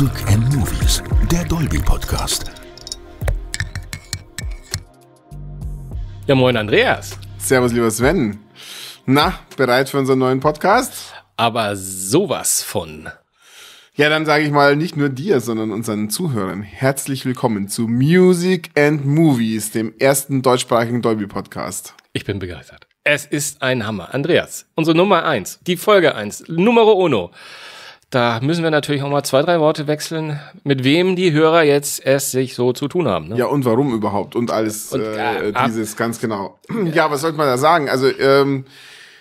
Music and Movies, der Dolby Podcast. Ja, moin Andreas. Servus, lieber Sven. Na, bereit für unseren neuen Podcast? Aber sowas von. Ja, dann sage ich mal nicht nur dir, sondern unseren Zuhörern herzlich willkommen zu Music and Movies, dem ersten deutschsprachigen Dolby Podcast. Ich bin begeistert. Es ist ein Hammer. Andreas, unsere Nummer eins, die Folge eins, Numero Uno. Da müssen wir natürlich auch mal zwei, drei Worte wechseln, mit wem die Hörer jetzt es sich so zu tun haben. Ne? Ja, und warum überhaupt und alles und, äh, äh, dieses, ganz genau. Ja, was sollte man da sagen? Also, ähm,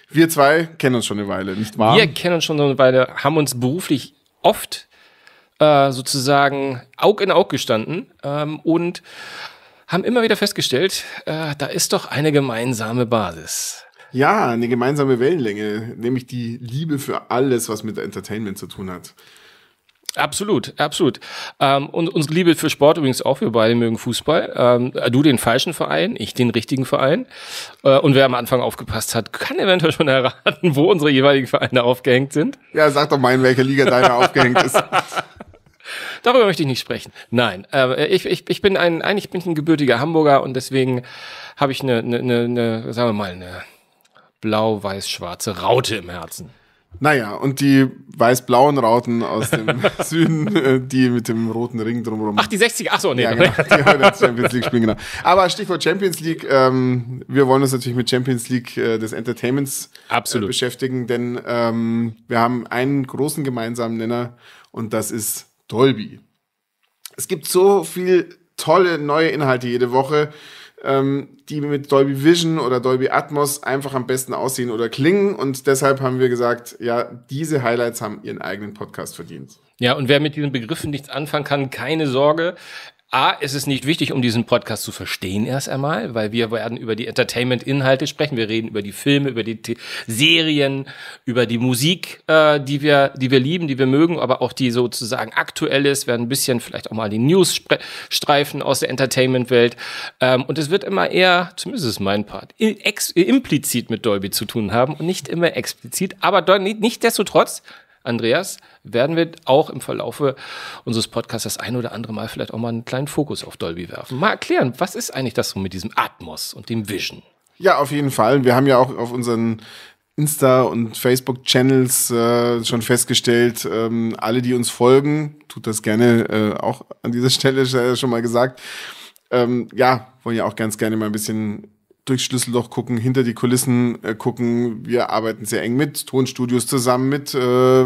wir zwei kennen uns schon eine Weile, nicht wahr? Wir kennen uns schon eine Weile, haben uns beruflich oft äh, sozusagen Aug in Aug gestanden ähm, und haben immer wieder festgestellt, äh, da ist doch eine gemeinsame Basis. Ja, eine gemeinsame Wellenlänge, nämlich die Liebe für alles, was mit Entertainment zu tun hat. Absolut, absolut. Ähm, und unsere Liebe für Sport übrigens auch. Wir beide mögen Fußball. Ähm, du den falschen Verein, ich den richtigen Verein. Äh, und wer am Anfang aufgepasst hat, kann eventuell schon erraten, wo unsere jeweiligen Vereine aufgehängt sind. Ja, sag doch mal, in welcher Liga deiner aufgehängt ist. Darüber möchte ich nicht sprechen. Nein, äh, ich, ich, ich bin ein, eigentlich bin ich ein gebürtiger Hamburger und deswegen habe ich eine, eine, eine, eine, sagen wir mal, eine blau-weiß-schwarze Raute im Herzen. Naja, und die weiß-blauen Rauten aus dem Süden, äh, die mit dem roten Ring drumherum. Ach, die 60 ach so, nee. Ja, genau, die heute Champions League spielen, genau. Aber Stichwort Champions League, ähm, wir wollen uns natürlich mit Champions League äh, des Entertainments äh, beschäftigen, denn ähm, wir haben einen großen gemeinsamen Nenner und das ist Dolby. Es gibt so viel tolle neue Inhalte jede Woche ähm, die mit Dolby Vision oder Dolby Atmos einfach am besten aussehen oder klingen. Und deshalb haben wir gesagt, ja, diese Highlights haben ihren eigenen Podcast verdient. Ja, und wer mit diesen Begriffen nichts anfangen kann, keine Sorge. A, ist nicht wichtig, um diesen Podcast zu verstehen erst einmal, weil wir werden über die Entertainment-Inhalte sprechen. Wir reden über die Filme, über die T Serien, über die Musik, äh, die wir, die wir lieben, die wir mögen, aber auch die sozusagen aktuell ist. Wir werden ein bisschen vielleicht auch mal die News streifen aus der Entertainment-Welt. Ähm, und es wird immer eher, zumindest ist mein Part, implizit mit Dolby zu tun haben und nicht immer explizit. Aber nicht, nicht desto trotz Andreas, werden wir auch im Verlaufe unseres Podcasts das ein oder andere Mal vielleicht auch mal einen kleinen Fokus auf Dolby werfen. Mal erklären, was ist eigentlich das so mit diesem Atmos und dem Vision? Ja, auf jeden Fall. Wir haben ja auch auf unseren Insta- und Facebook-Channels äh, schon festgestellt, ähm, alle, die uns folgen, tut das gerne äh, auch an dieser Stelle schon mal gesagt, ähm, ja, wollen ja auch ganz gerne mal ein bisschen durchs Schlüsselloch gucken, hinter die Kulissen äh, gucken. Wir arbeiten sehr eng mit Tonstudios zusammen, mit äh,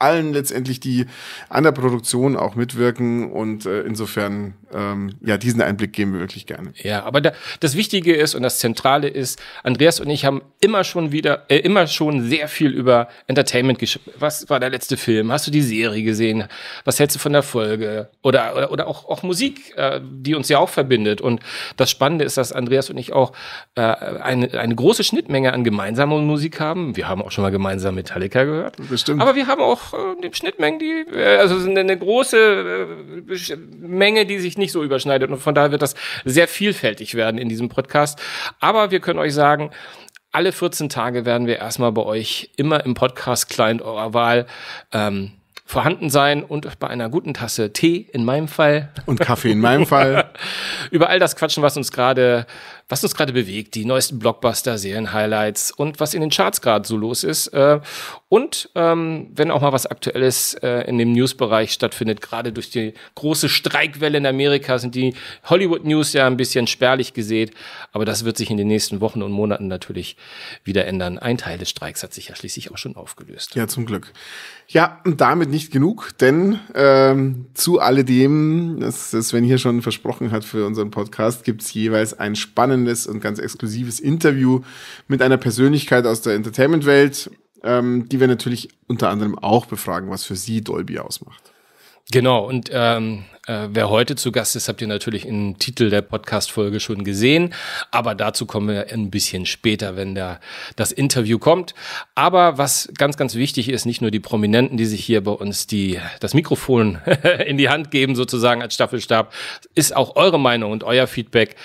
allen letztendlich, die an der Produktion auch mitwirken und äh, insofern ähm, ja diesen Einblick geben wir wirklich gerne. Ja, aber da, das Wichtige ist und das Zentrale ist, Andreas und ich haben immer schon wieder, äh, immer schon sehr viel über Entertainment gesprochen. Was war der letzte Film? Hast du die Serie gesehen? Was hältst du von der Folge? Oder oder, oder auch auch Musik, äh, die uns ja auch verbindet. Und das Spannende ist, dass Andreas und ich auch äh, eine eine große Schnittmenge an gemeinsamer Musik haben. Wir haben auch schon mal gemeinsam Metallica gehört. Bestimmt. Aber wir haben auch äh, die Schnittmengen, die äh, also eine, eine große äh, Menge, die sich nicht so überschneidet und von daher wird das sehr vielfältig werden in diesem Podcast. Aber wir können euch sagen, alle 14 Tage werden wir erstmal bei euch immer im Podcast-Client eurer Wahl ähm, vorhanden sein und bei einer guten Tasse Tee in meinem Fall. Und Kaffee in meinem Fall. Über all das quatschen, was uns gerade was uns gerade bewegt, die neuesten Blockbuster, Serien-Highlights und was in den Charts gerade so los ist. Äh, und ähm, wenn auch mal was Aktuelles äh, in dem News-Bereich stattfindet, gerade durch die große Streikwelle in Amerika sind die Hollywood-News ja ein bisschen spärlich gesät. Aber das wird sich in den nächsten Wochen und Monaten natürlich wieder ändern. Ein Teil des Streiks hat sich ja schließlich auch schon aufgelöst. Ja, zum Glück. Ja, damit nicht genug, denn ähm, zu alledem, das Sven hier schon versprochen hat für unseren Podcast, gibt es jeweils ein spannendes spannendes und ganz exklusives Interview mit einer Persönlichkeit aus der Entertainment-Welt, ähm, die wir natürlich unter anderem auch befragen, was für sie Dolby ausmacht. Genau, und ähm, äh, wer heute zu Gast ist, habt ihr natürlich im Titel der Podcast-Folge schon gesehen. Aber dazu kommen wir ein bisschen später, wenn da das Interview kommt. Aber was ganz, ganz wichtig ist, nicht nur die Prominenten, die sich hier bei uns die, das Mikrofon in die Hand geben, sozusagen als Staffelstab, ist auch eure Meinung und euer Feedback.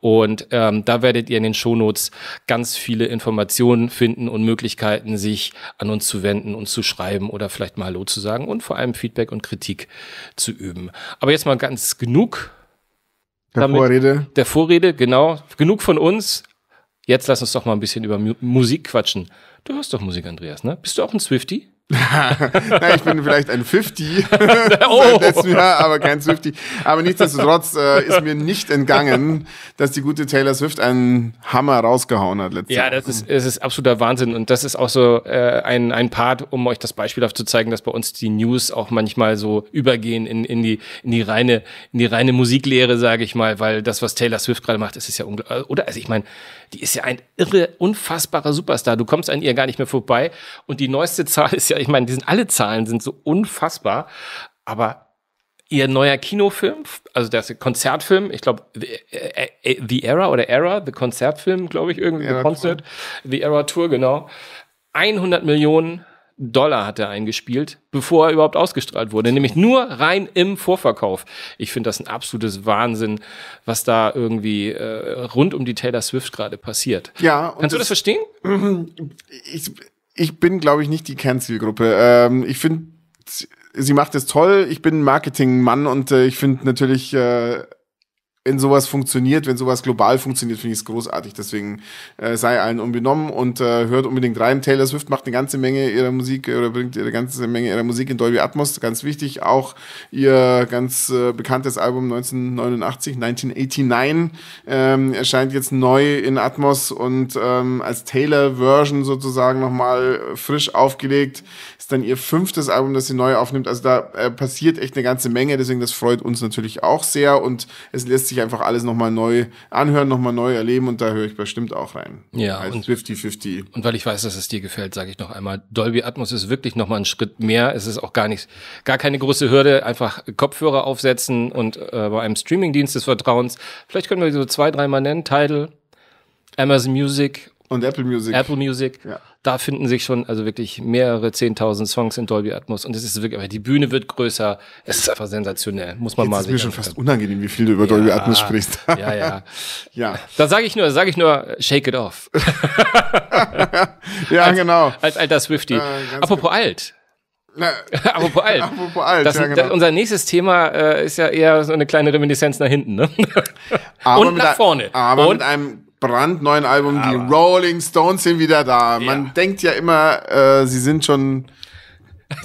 Und ähm, da werdet ihr in den Shownotes ganz viele Informationen finden und Möglichkeiten, sich an uns zu wenden, und zu schreiben oder vielleicht mal Hallo zu sagen und vor allem Feedback und Kritik zu üben. Aber aber jetzt mal ganz genug. Der damit, Vorrede. Der Vorrede, genau. Genug von uns. Jetzt lass uns doch mal ein bisschen über Musik quatschen. Du hörst doch Musik, Andreas, ne? Bist du auch ein Swifty? Na, ich bin vielleicht ein 50 oh. letzten Jahr, aber kein Swifty. Aber nichtsdestotrotz äh, ist mir nicht entgangen, dass die gute Taylor Swift einen Hammer rausgehauen hat letztes Jahr. Ja, das ist, das ist absoluter Wahnsinn. Und das ist auch so äh, ein, ein Part, um euch das beispielhaft zu zeigen, dass bei uns die News auch manchmal so übergehen in, in, die, in, die, reine, in die reine Musiklehre, sage ich mal, weil das, was Taylor Swift gerade macht, ist, ist ja unglaublich. Äh, oder? Also ich meine, die ist ja ein irre, unfassbarer Superstar. Du kommst an ihr gar nicht mehr vorbei. Und die neueste Zahl ist ja ja, ich meine, die sind, alle Zahlen sind so unfassbar, aber ihr neuer Kinofilm, also der Konzertfilm, ich glaube, The, äh, äh, The Era oder Era, The Konzertfilm, glaube ich, irgendwie, The, The Concert, Tour. The Era Tour, genau. 100 Millionen Dollar hat er eingespielt, bevor er überhaupt ausgestrahlt wurde, nämlich nur rein im Vorverkauf. Ich finde das ein absolutes Wahnsinn, was da irgendwie äh, rund um die Taylor Swift gerade passiert. Ja, und kannst du das, das verstehen? Ich, ich bin, glaube ich, nicht die Kernzielgruppe. Ähm, ich finde, sie macht es toll. Ich bin Marketingmann und äh, ich finde natürlich äh, wenn sowas funktioniert, wenn sowas global funktioniert, finde ich es großartig. Deswegen äh, sei allen unbenommen und äh, hört unbedingt rein. Taylor Swift macht eine ganze Menge ihrer Musik äh, oder bringt ihre ganze Menge ihrer Musik in Dolby Atmos. Ganz wichtig, auch ihr ganz äh, bekanntes Album 1989, 1989, ähm, erscheint jetzt neu in Atmos und ähm, als Taylor-Version sozusagen nochmal frisch aufgelegt. Ist dann ihr fünftes Album, das sie neu aufnimmt. Also da äh, passiert echt eine ganze Menge. Deswegen, das freut uns natürlich auch sehr und es lässt sich sich einfach alles nochmal neu anhören, nochmal neu erleben und da höre ich bestimmt auch rein. Ja. Als 50-50. Und, weil ich weiß, dass es dir gefällt, sage ich noch einmal, Dolby Atmos ist wirklich nochmal ein Schritt mehr. Es ist auch gar nichts, gar keine große Hürde, einfach Kopfhörer aufsetzen und äh, bei einem Streamingdienst des Vertrauens, vielleicht können wir so zwei, dreimal nennen, Tidal, Amazon Music und Apple Music. Apple Music. Ja da finden sich schon also wirklich mehrere 10.000 Songs in Dolby Atmos und es ist wirklich, aber die Bühne wird größer. Es ist einfach sensationell, muss man Jetzt mal sehen. Es ist mir schon fast unangenehm, wie viel du über ja, Dolby Atmos sprichst. ja, ja. ja. Da sage ich nur, sage ich nur, shake it off. ja, als, genau. Als alter Swifty. Äh, genau. Apropos gut. alt. Na, Apropos alt. Apropos alt das, ja, genau. das, unser nächstes Thema äh, ist ja eher so eine kleine Reminiszenz nach hinten, ne? Aber und nach vorne. Aber und mit einem brandneuen Album. Aber die Rolling Stones sind wieder da. Ja. Man denkt ja immer, äh, sie sind schon.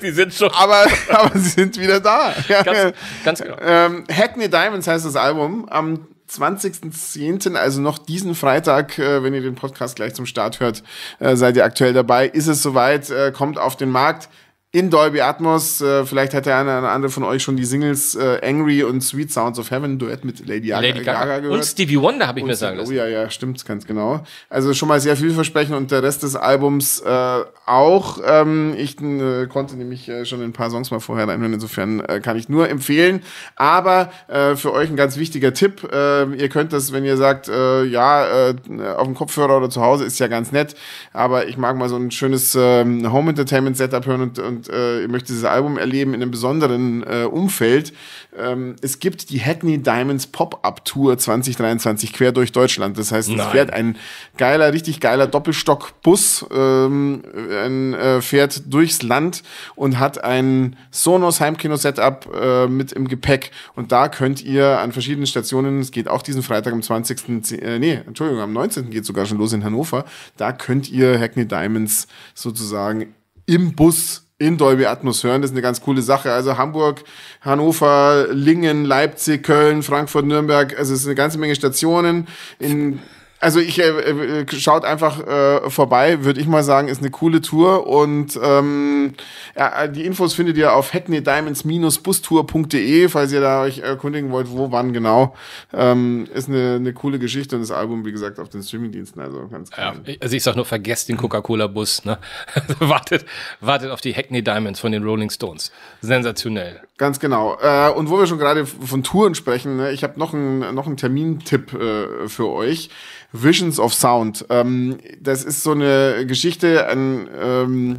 sie sind schon. Aber, aber sie sind wieder da. Ja. Ganz, ganz genau. Ähm, Hackney Diamonds heißt das Album. Am 20.10., also noch diesen Freitag, äh, wenn ihr den Podcast gleich zum Start hört, äh, seid ihr aktuell dabei. Ist es soweit? Äh, kommt auf den Markt in Dolby Atmos. Äh, vielleicht hat der eine oder andere von euch schon die Singles äh, Angry und Sweet Sounds of Heaven Duett mit Lady, Lady Gaga, Gaga, gehört. Und Stevie Wonder habe ich und, mir sagen lassen. Oh ja, ja, stimmt, ganz genau. Also schon mal sehr vielversprechend und der Rest des Albums äh, auch. Ähm, ich äh, konnte nämlich äh, schon ein paar Songs mal vorher reinhören, insofern äh, kann ich nur empfehlen. Aber äh, für euch ein ganz wichtiger Tipp. Äh, ihr könnt das, wenn ihr sagt, äh, ja, äh, auf dem Kopfhörer oder zu Hause ist ja ganz nett, aber ich mag mal so ein schönes äh, Home Entertainment Setup hören und, und und äh, möchte dieses Album erleben in einem besonderen äh, Umfeld. Ähm, es gibt die Hackney Diamonds Pop-Up Tour 2023 quer durch Deutschland. Das heißt, Nein. es fährt ein geiler, richtig geiler Doppelstock-Bus ähm, ein, äh, fährt durchs Land und hat ein Sonos Heimkino-Setup äh, mit im Gepäck. Und da könnt ihr an verschiedenen Stationen, es geht auch diesen Freitag am 20. Äh, nee, Entschuldigung, am 19. geht sogar schon los in Hannover, da könnt ihr Hackney Diamonds sozusagen im Bus in Dolby Atmos hören. Das ist eine ganz coole Sache. Also Hamburg, Hannover, Lingen, Leipzig, Köln, Frankfurt, Nürnberg. Also es ist eine ganze Menge Stationen. In also ich äh, äh, schaut einfach äh, vorbei, würde ich mal sagen, ist eine coole Tour und ähm, ja, äh, die Infos findet ihr auf hackneydiamonds-bustour.de, falls ihr da euch erkundigen wollt, wo, wann genau. Ähm, ist eine, eine coole Geschichte und das Album, wie gesagt, auf den Streamingdiensten. Also ganz klar. Ja, also ich sag nur, vergesst den Coca-Cola-Bus. Ne? wartet, wartet auf die Hackney Diamonds von den Rolling Stones. Sensationell. Ganz genau. Äh, und wo wir schon gerade von Touren sprechen, ne? ich habe noch einen noch einen Termintipp äh, für euch. Visions of Sound. Ähm, das ist so eine Geschichte an ähm,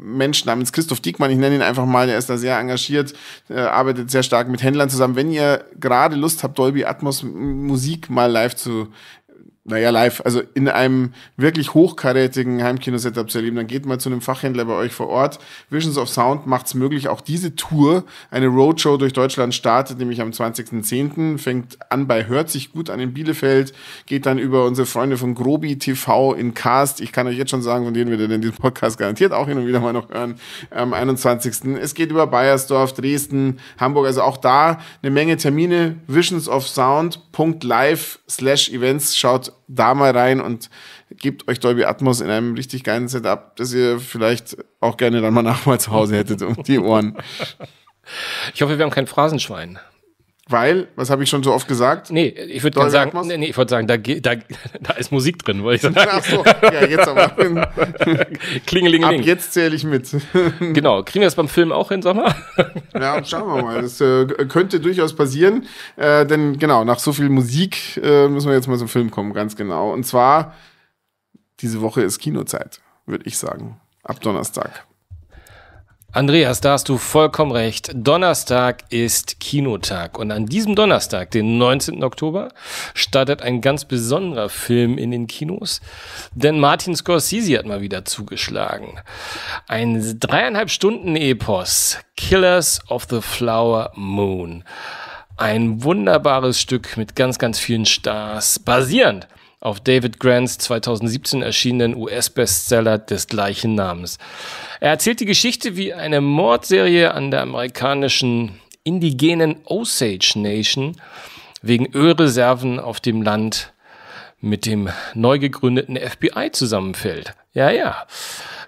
Mensch namens Christoph Diekmann, ich nenne ihn einfach mal, der ist da sehr engagiert, äh, arbeitet sehr stark mit Händlern zusammen. Wenn ihr gerade Lust habt, Dolby Atmos Musik mal live zu naja, live, also in einem wirklich hochkarätigen Heimkino-Setup zu erleben, dann geht mal zu einem Fachhändler bei euch vor Ort. Visions of Sound macht es möglich, auch diese Tour, eine Roadshow durch Deutschland startet, nämlich am 20.10., fängt an bei Hört sich gut an in Bielefeld, geht dann über unsere Freunde von Grobi TV in Cast. Ich kann euch jetzt schon sagen, von denen wir denn diesen Podcast garantiert auch hin und wieder mal noch hören, am 21. Es geht über Bayersdorf, Dresden, Hamburg, also auch da eine Menge Termine. Visions of Sound wwwdolby slash events. Schaut da mal rein und gebt euch Dolby Atmos in einem richtig geilen Setup, das ihr vielleicht auch gerne dann mal nachher zu Hause hättet um die Ohren. Ich hoffe, wir haben kein Phrasenschwein. Weil, was habe ich schon so oft gesagt? Nee, ich würde gerne sagen, nee, nee, ich würd sagen, da, da, da ist Musik drin, wollte ich sagen. Ach so, ja, jetzt aber. Klingelingeling. Ab jetzt zähle ich mit. genau, kriegen wir das beim Film auch hin, sag mal? ja, schauen wir mal. Das äh, könnte durchaus passieren, äh, denn genau, nach so viel Musik äh, müssen wir jetzt mal zum Film kommen, ganz genau. Und zwar, diese Woche ist Kinozeit, würde ich sagen. Ab Donnerstag. Andreas, da hast du vollkommen recht. Donnerstag ist Kinotag und an diesem Donnerstag, den 19. Oktober, startet ein ganz besonderer Film in den Kinos, denn Martin Scorsese hat mal wieder zugeschlagen. Ein dreieinhalb Stunden Epos, Killers of the Flower Moon. Ein wunderbares Stück mit ganz, ganz vielen Stars, basierend auf David Grants 2017 erschienenen US-Bestseller des gleichen Namens. Er erzählt die Geschichte, wie eine Mordserie an der amerikanischen indigenen Osage Nation wegen Ölreserven auf dem Land mit dem neu gegründeten FBI zusammenfällt. Ja, ja.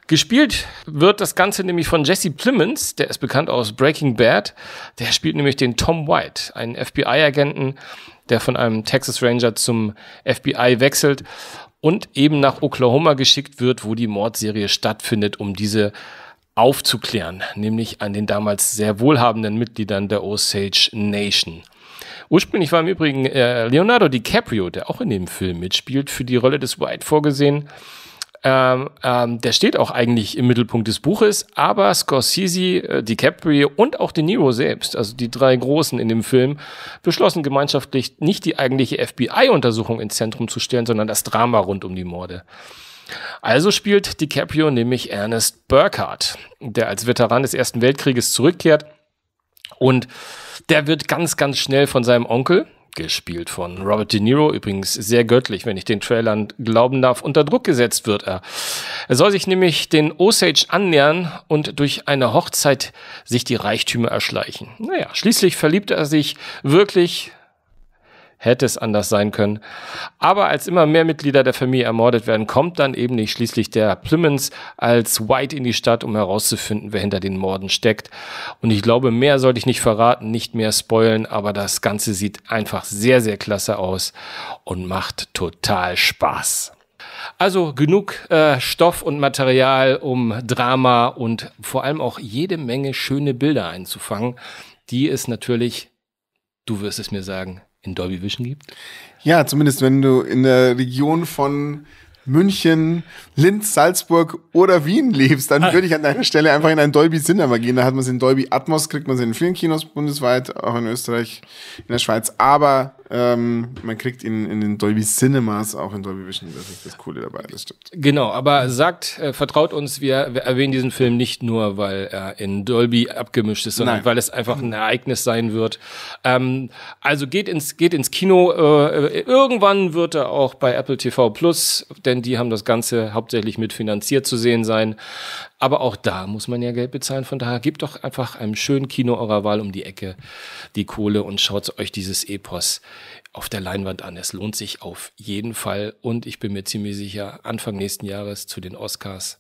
Gespielt wird das Ganze nämlich von Jesse Plemons, der ist bekannt aus Breaking Bad. Der spielt nämlich den Tom White, einen FBI-Agenten, der von einem Texas Ranger zum FBI wechselt und eben nach Oklahoma geschickt wird, wo die Mordserie stattfindet, um diese aufzuklären, nämlich an den damals sehr wohlhabenden Mitgliedern der Osage Nation. Ursprünglich war im Übrigen äh, Leonardo DiCaprio, der auch in dem Film mitspielt, für die Rolle des White vorgesehen. Ähm, ähm, der steht auch eigentlich im Mittelpunkt des Buches, aber Scorsese, äh, DiCaprio und auch De Niro selbst, also die drei Großen in dem Film, beschlossen gemeinschaftlich nicht die eigentliche FBI-Untersuchung ins Zentrum zu stellen, sondern das Drama rund um die Morde. Also spielt DiCaprio nämlich Ernest Burkhardt, der als Veteran des Ersten Weltkrieges zurückkehrt und der wird ganz, ganz schnell von seinem Onkel, gespielt von Robert De Niro, übrigens sehr göttlich, wenn ich den Trailern glauben darf, unter Druck gesetzt wird er. Er soll sich nämlich den Osage annähern und durch eine Hochzeit sich die Reichtümer erschleichen. Naja, schließlich verliebt er sich wirklich hätte es anders sein können. Aber als immer mehr Mitglieder der Familie ermordet werden, kommt dann eben nicht schließlich der Plymouth als White in die Stadt, um herauszufinden, wer hinter den Morden steckt. Und ich glaube, mehr sollte ich nicht verraten, nicht mehr spoilen, aber das Ganze sieht einfach sehr, sehr klasse aus und macht total Spaß. Also genug äh, Stoff und Material, um Drama und vor allem auch jede Menge schöne Bilder einzufangen, die es natürlich, du wirst es mir sagen, in Dolby Vision gibt? Ja, zumindest wenn du in der Region von München, Linz, Salzburg oder Wien lebst, dann ah. würde ich an deiner Stelle einfach in ein Dolby Cinema gehen. Da hat man es in Dolby Atmos, kriegt man es in vielen Kinos bundesweit, auch in Österreich, in der Schweiz. Aber ähm, man kriegt ihn in den Dolby Cinemas auch in Dolby Vision. Das ist das Coole dabei, das stimmt. Genau, aber sagt, äh, vertraut uns, wir, wir, erwähnen diesen Film nicht nur, weil er in Dolby abgemischt ist, sondern Nein. weil es einfach ein Ereignis sein wird. Ähm, also geht ins, geht ins Kino. Äh, irgendwann wird er auch bei Apple TV Plus, denn die haben das Ganze hauptsächlich mitfinanziert zu sehen sein. Aber auch da muss man ja Geld bezahlen. Von daher gebt doch einfach einem schönen Kino eurer Wahl um die Ecke die Kohle und schaut euch dieses Epos auf der Leinwand an. Es lohnt sich auf jeden Fall. Und ich bin mir ziemlich sicher, Anfang nächsten Jahres zu den Oscars.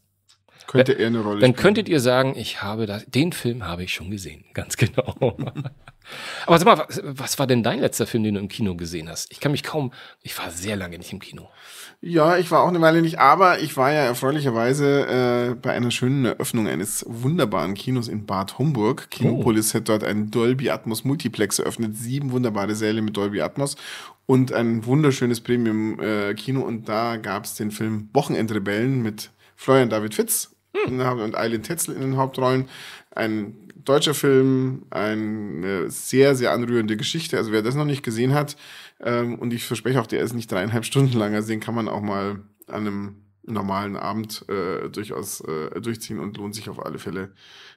Könnte er eine Rolle spielen. Dann könntet ihr sagen, ich habe das, den Film habe ich schon gesehen. Ganz genau. Aber sag mal, was, was war denn dein letzter Film, den du im Kino gesehen hast? Ich kann mich kaum, ich war sehr lange nicht im Kino. Ja, ich war auch eine Weile nicht, aber ich war ja erfreulicherweise äh, bei einer schönen Eröffnung eines wunderbaren Kinos in Bad Homburg. Oh. Kinopolis oh. hat dort einen Dolby Atmos Multiplex eröffnet, sieben wunderbare Säle mit Dolby Atmos und ein wunderschönes Premium-Kino. Äh, und da gab es den Film Wochenendrebellen mit Florian David Fitz hm. und Eileen Tetzel in den Hauptrollen. Ein deutscher Film, eine sehr, sehr anrührende Geschichte. Also wer das noch nicht gesehen hat, ähm, und ich verspreche auch, der ist nicht dreieinhalb Stunden lang. Also den kann man auch mal an einem normalen Abend äh, durchaus äh, durchziehen und lohnt sich auf alle Fälle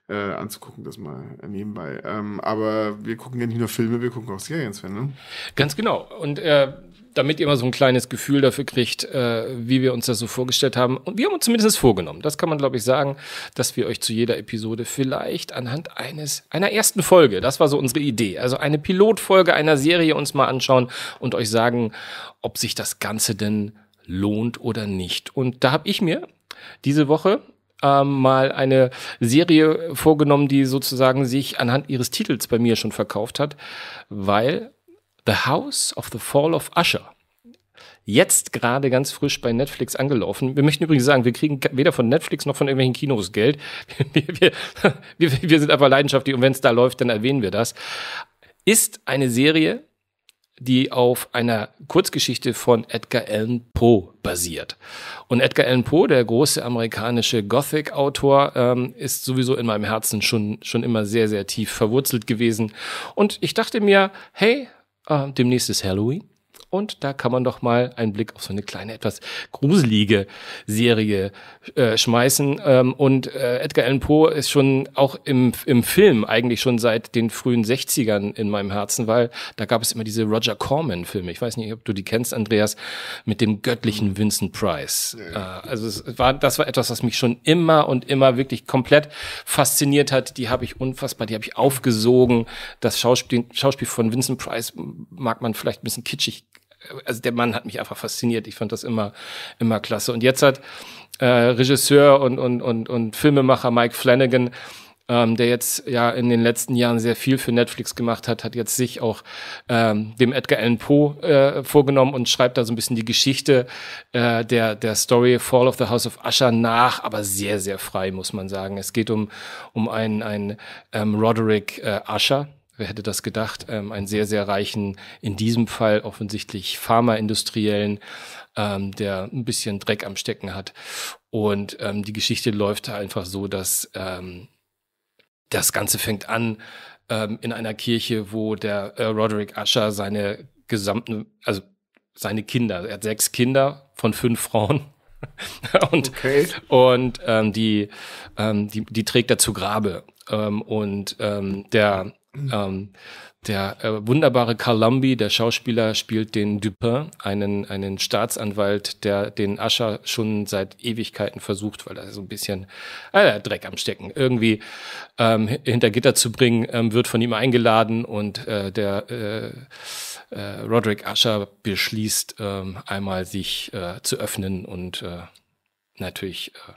äh, anzugucken, das mal nebenbei. Ähm, aber wir gucken ja nicht nur Filme, wir gucken auch Serien, Sven, ne? Ganz genau. Und äh, damit ihr mal so ein kleines Gefühl dafür kriegt, äh, wie wir uns das so vorgestellt haben. Und wir haben uns zumindest vorgenommen, das kann man glaube ich sagen, dass wir euch zu jeder Episode vielleicht anhand eines einer ersten Folge, das war so unsere Idee, also eine Pilotfolge einer Serie uns mal anschauen und euch sagen, ob sich das Ganze denn lohnt oder nicht. Und da habe ich mir diese Woche ähm, mal eine Serie vorgenommen, die sozusagen sich anhand ihres Titels bei mir schon verkauft hat, weil The House of the Fall of Usher. Jetzt gerade ganz frisch bei Netflix angelaufen. Wir möchten übrigens sagen, wir kriegen weder von Netflix noch von irgendwelchen Kinos Geld. Wir, wir, wir, wir sind einfach leidenschaftlich und wenn es da läuft, dann erwähnen wir das. Ist eine Serie, die auf einer Kurzgeschichte von Edgar Allan Poe basiert. Und Edgar Allan Poe, der große amerikanische Gothic-Autor, ähm, ist sowieso in meinem Herzen schon, schon immer sehr, sehr tief verwurzelt gewesen. Und ich dachte mir, hey, äh, demnächst ist Halloween. Und da kann man doch mal einen Blick auf so eine kleine, etwas gruselige Serie äh, schmeißen. Ähm, und äh, Edgar Allan Poe ist schon auch im, im Film eigentlich schon seit den frühen 60ern in meinem Herzen, weil da gab es immer diese Roger Corman-Filme. Ich weiß nicht, ob du die kennst, Andreas, mit dem göttlichen mhm. Vincent Price. Äh, also es war, das war etwas, was mich schon immer und immer wirklich komplett fasziniert hat. Die habe ich unfassbar, die habe ich aufgesogen. Das Schauspiel, Schauspiel von Vincent Price mag man vielleicht ein bisschen kitschig also der Mann hat mich einfach fasziniert. Ich fand das immer, immer klasse. Und jetzt hat äh, Regisseur und, und, und, und Filmemacher Mike Flanagan ähm, der jetzt ja in den letzten Jahren sehr viel für Netflix gemacht hat, hat jetzt sich auch ähm, dem Edgar Allan Poe äh, vorgenommen und schreibt da so ein bisschen die Geschichte äh, der, der Story Fall of the House of Usher nach, aber sehr, sehr frei, muss man sagen. Es geht um, um einen, einen ähm, Roderick äh, Usher, wer hätte das gedacht, ähm, einen sehr, sehr reichen, in diesem Fall offensichtlich Pharmaindustriellen, ähm, der ein bisschen Dreck am Stecken hat. Und ähm, die Geschichte läuft einfach so, dass ähm, das Ganze fängt an ähm, in einer Kirche, wo der äh, Roderick Usher seine gesamten, also seine Kinder, er hat sechs Kinder von fünf Frauen. und okay. und ähm, die, ähm, die, die trägt er zu Grabe. Ähm, und ähm, der ähm, der äh, wunderbare Columbi, der Schauspieler, spielt den Dupin, einen, einen Staatsanwalt, der den Ascher schon seit Ewigkeiten versucht, weil er so ein bisschen äh, Dreck am Stecken irgendwie ähm, hinter Gitter zu bringen, ähm, wird von ihm eingeladen und äh, der äh, äh, Roderick Ascher beschließt, äh, einmal sich äh, zu öffnen und äh, natürlich äh,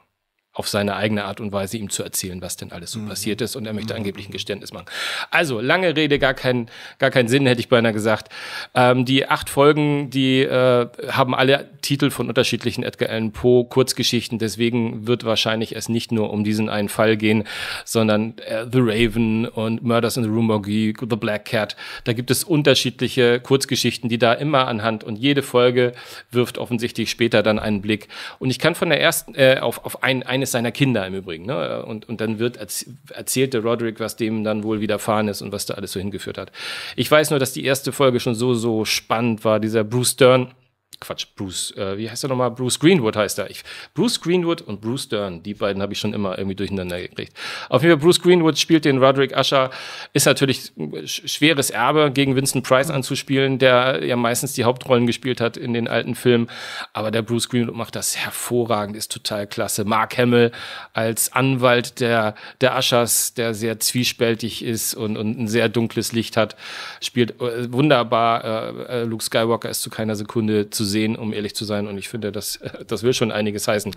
auf seine eigene Art und Weise ihm zu erzählen, was denn alles so mhm. passiert ist. Und er möchte mhm. angeblich ein Geständnis machen. Also, lange Rede, gar, kein, gar keinen Sinn, hätte ich beinahe gesagt. Ähm, die acht Folgen, die äh, haben alle Titel von unterschiedlichen Edgar Allan Poe Kurzgeschichten. Deswegen wird wahrscheinlich es nicht nur um diesen einen Fall gehen, sondern äh, The Raven und Murders in the Rue The Black Cat. Da gibt es unterschiedliche Kurzgeschichten, die da immer anhand und jede Folge wirft offensichtlich später dann einen Blick. Und ich kann von der ersten äh, auf, auf ein, eine Gefängnis seiner Kinder im Übrigen. Ne? Und, und dann wird erzählte Roderick, was dem dann wohl widerfahren ist und was da alles so hingeführt hat. Ich weiß nur, dass die erste Folge schon so, so spannend war. Dieser Bruce Stern Quatsch, Bruce, äh, wie heißt er nochmal? Bruce Greenwood heißt er. Ich, Bruce Greenwood und Bruce Dern, die beiden habe ich schon immer irgendwie durcheinander gekriegt. Auf jeden Fall, Bruce Greenwood spielt den Roderick Usher, ist natürlich schweres Erbe, gegen Vincent Price anzuspielen, der ja meistens die Hauptrollen gespielt hat in den alten Filmen. Aber der Bruce Greenwood macht das hervorragend, ist total klasse. Mark Hamill als Anwalt der, der Ushers, der sehr zwiespältig ist und, und ein sehr dunkles Licht hat, spielt äh, wunderbar. Äh, äh, Luke Skywalker ist zu keiner Sekunde zu sehen, um ehrlich zu sein. Und ich finde, das, äh, das will schon einiges heißen.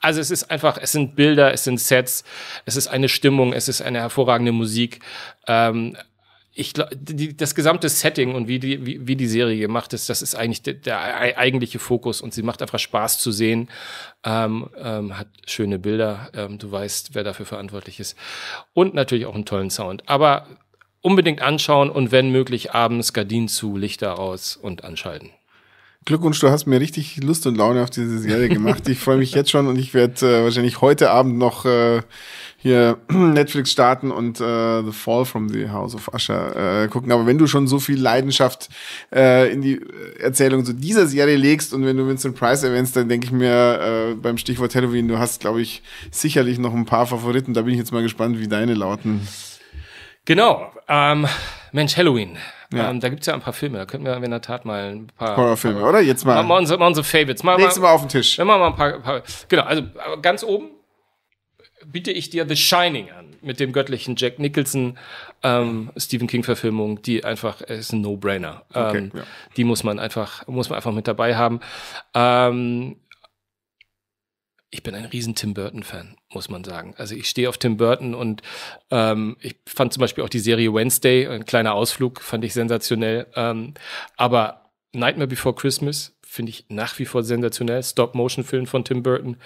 Also es ist einfach, es sind Bilder, es sind Sets, es ist eine Stimmung, es ist eine hervorragende Musik. Ähm, ich glaube, das gesamte Setting und wie die, wie, wie die Serie gemacht ist, das ist eigentlich der, der, eigentliche Fokus und sie macht einfach Spaß zu sehen, ähm, ähm, hat schöne Bilder, ähm, du weißt, wer dafür verantwortlich ist und natürlich auch einen tollen Sound. Aber unbedingt anschauen und wenn möglich abends Gardinen zu, Lichter raus und anschalten. Glückwunsch, du hast mir richtig Lust und Laune auf diese Serie gemacht. Ich freue mich jetzt schon und ich werde äh, wahrscheinlich heute Abend noch äh, hier Netflix starten und äh, The Fall from the House of Usher äh, gucken. Aber wenn du schon so viel Leidenschaft äh, in die äh, Erzählung zu dieser Serie legst und wenn du Vincent Price erwähnst, dann denke ich mir äh, beim Stichwort Halloween, du hast, glaube ich, sicherlich noch ein paar Favoriten. Da bin ich jetzt mal gespannt, wie deine lauten. Genau. Ähm, Mensch, Halloween. Ja. Ähm, da gibt es ja ein paar Filme, da könnten wir in der Tat mal ein paar. Horrorfilme, oder? Jetzt mal. Mal unsere, mal unsere Favorites. Mal, Nächstes mal, auf den Tisch. Mal, mal ein paar, paar. Genau, also ganz oben biete ich dir The Shining an mit dem göttlichen Jack Nicholson ähm, Stephen King Verfilmung, die einfach ist ein No-Brainer. Ähm, okay, ja. Die muss man einfach muss man einfach mit dabei haben. Ähm, ich bin ein riesen Tim Burton-Fan, muss man sagen. Also ich stehe auf Tim Burton und ähm, ich fand zum Beispiel auch die Serie Wednesday, ein kleiner Ausflug, fand ich sensationell. Ähm, aber Nightmare Before Christmas finde ich nach wie vor sensationell. Stop-Motion-Film von Tim Burton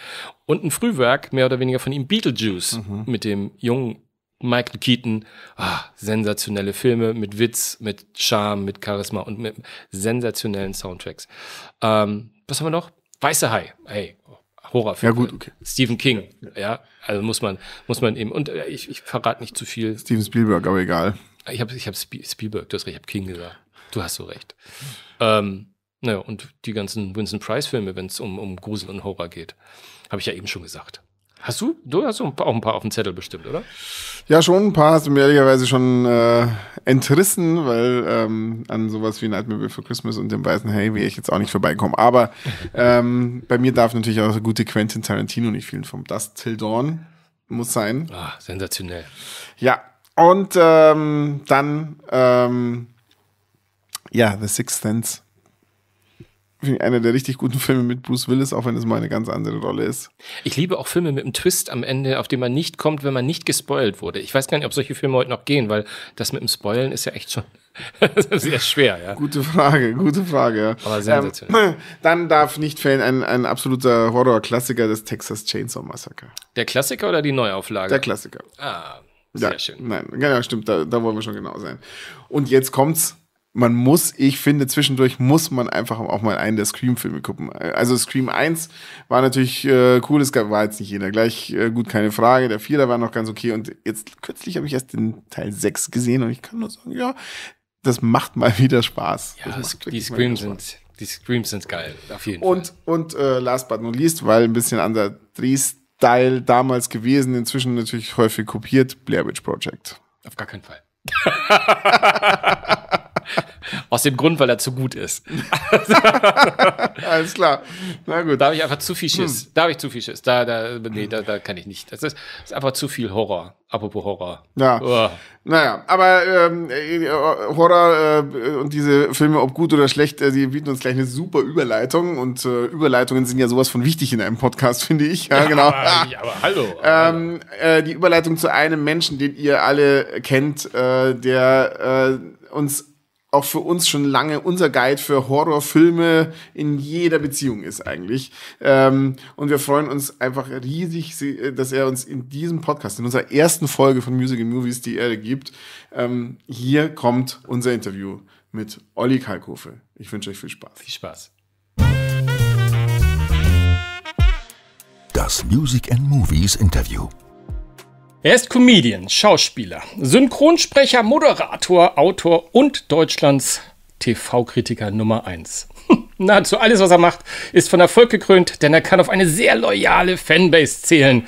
und ein Frühwerk, mehr oder weniger von ihm, Beetlejuice, mhm. mit dem jungen Michael Keaton. Ah, sensationelle Filme mit Witz, mit Charme, mit Charisma und mit sensationellen Soundtracks. Ähm, was haben wir noch? Weiße Hai. Hey, Horrorfilm. Ja, gut, okay. Stephen King, ja. ja. Also muss man, muss man eben. Und äh, ich, ich verrate nicht zu viel. Steven Spielberg, aber egal. Ich habe ich hab Spielberg, du hast recht, ich habe King gesagt. Du hast so recht. Ähm, naja, und die ganzen Winston Price-Filme, wenn es um, um Grusel und Horror geht. Habe ich ja eben schon gesagt. Hast du, du hast auch ein paar auf dem Zettel bestimmt, oder? Ja, schon ein paar hast du mir ehrlicherweise schon äh, entrissen, weil ähm, an sowas wie Nightmare Before Christmas und dem weißen Hey wäre ich jetzt auch nicht vorbeikommen. Aber ähm, bei mir darf natürlich auch der gute Quentin Tarantino nicht fehlen. Vom Dust Till Dawn muss sein. Ah, sensationell. Ja, und ähm, dann ähm, ja, The Sixth Sense finde ich einer der richtig guten Filme mit Bruce Willis, auch wenn es mal eine ganz andere Rolle ist. Ich liebe auch Filme mit einem Twist am Ende, auf den man nicht kommt, wenn man nicht gespoilt wurde. Ich weiß gar nicht, ob solche Filme heute noch gehen, weil das mit dem Spoilen ist ja echt schon sehr schwer, ja. Gute Frage, gute Frage. Ja. Aber ähm, sensationell. Ähm, dann darf nicht fehlen ein, ein absoluter Horror-Klassiker des Texas Chainsaw Massacre. Der Klassiker oder die Neuauflage? Der Klassiker. Ah, sehr ja, schön. Nein, genau, stimmt, da, da wollen wir schon genau sein. Und jetzt kommt's man muss, ich finde, zwischendurch muss man einfach auch mal einen der Scream-Filme gucken. Also Scream 1 war natürlich äh, cool, es gab, war jetzt nicht jeder gleich äh, gut, keine Frage. Der Vierer war noch ganz okay und jetzt kürzlich habe ich erst den Teil 6 gesehen und ich kann nur sagen, ja, das macht mal wieder Spaß. Ja, das die Screams sind die Screams sind geil, auf jeden und, Fall. Und äh, last but not least, weil ein bisschen anderer Drehstyle damals gewesen, inzwischen natürlich häufig kopiert, Blair Witch Project. Auf gar keinen Fall. Aus dem Grund, weil er zu gut ist. Alles klar. Na gut. Da habe ich einfach zu viel Schiss. Hm. Da habe ich zu viel Schiss. Da, da, nee, da, da kann ich nicht. Das ist, das ist einfach zu viel Horror. Apropos Horror. Ja. Oh. Naja, aber ähm, äh, Horror äh, und diese Filme, ob gut oder schlecht, äh, die bieten uns gleich eine super Überleitung. Und äh, Überleitungen sind ja sowas von wichtig in einem Podcast, finde ich. Ja, genau. Ja, aber, aber, hallo. Ähm, äh, die Überleitung zu einem Menschen, den ihr alle kennt, äh, der äh, uns auch für uns schon lange unser Guide für Horrorfilme in jeder Beziehung ist eigentlich. Ähm, und wir freuen uns einfach riesig, äh, dass er uns in diesem Podcast, in unserer ersten Folge von Music and Movies, die Erde gibt, ähm, hier kommt unser Interview mit Olli Kalkofe. Ich wünsche euch viel Spaß. Viel Spaß. Das Music and Movies Interview. Er ist Comedian, Schauspieler, Synchronsprecher, Moderator, Autor und Deutschlands TV-Kritiker Nummer 1. Nahezu alles, was er macht, ist von Erfolg gekrönt, denn er kann auf eine sehr loyale Fanbase zählen.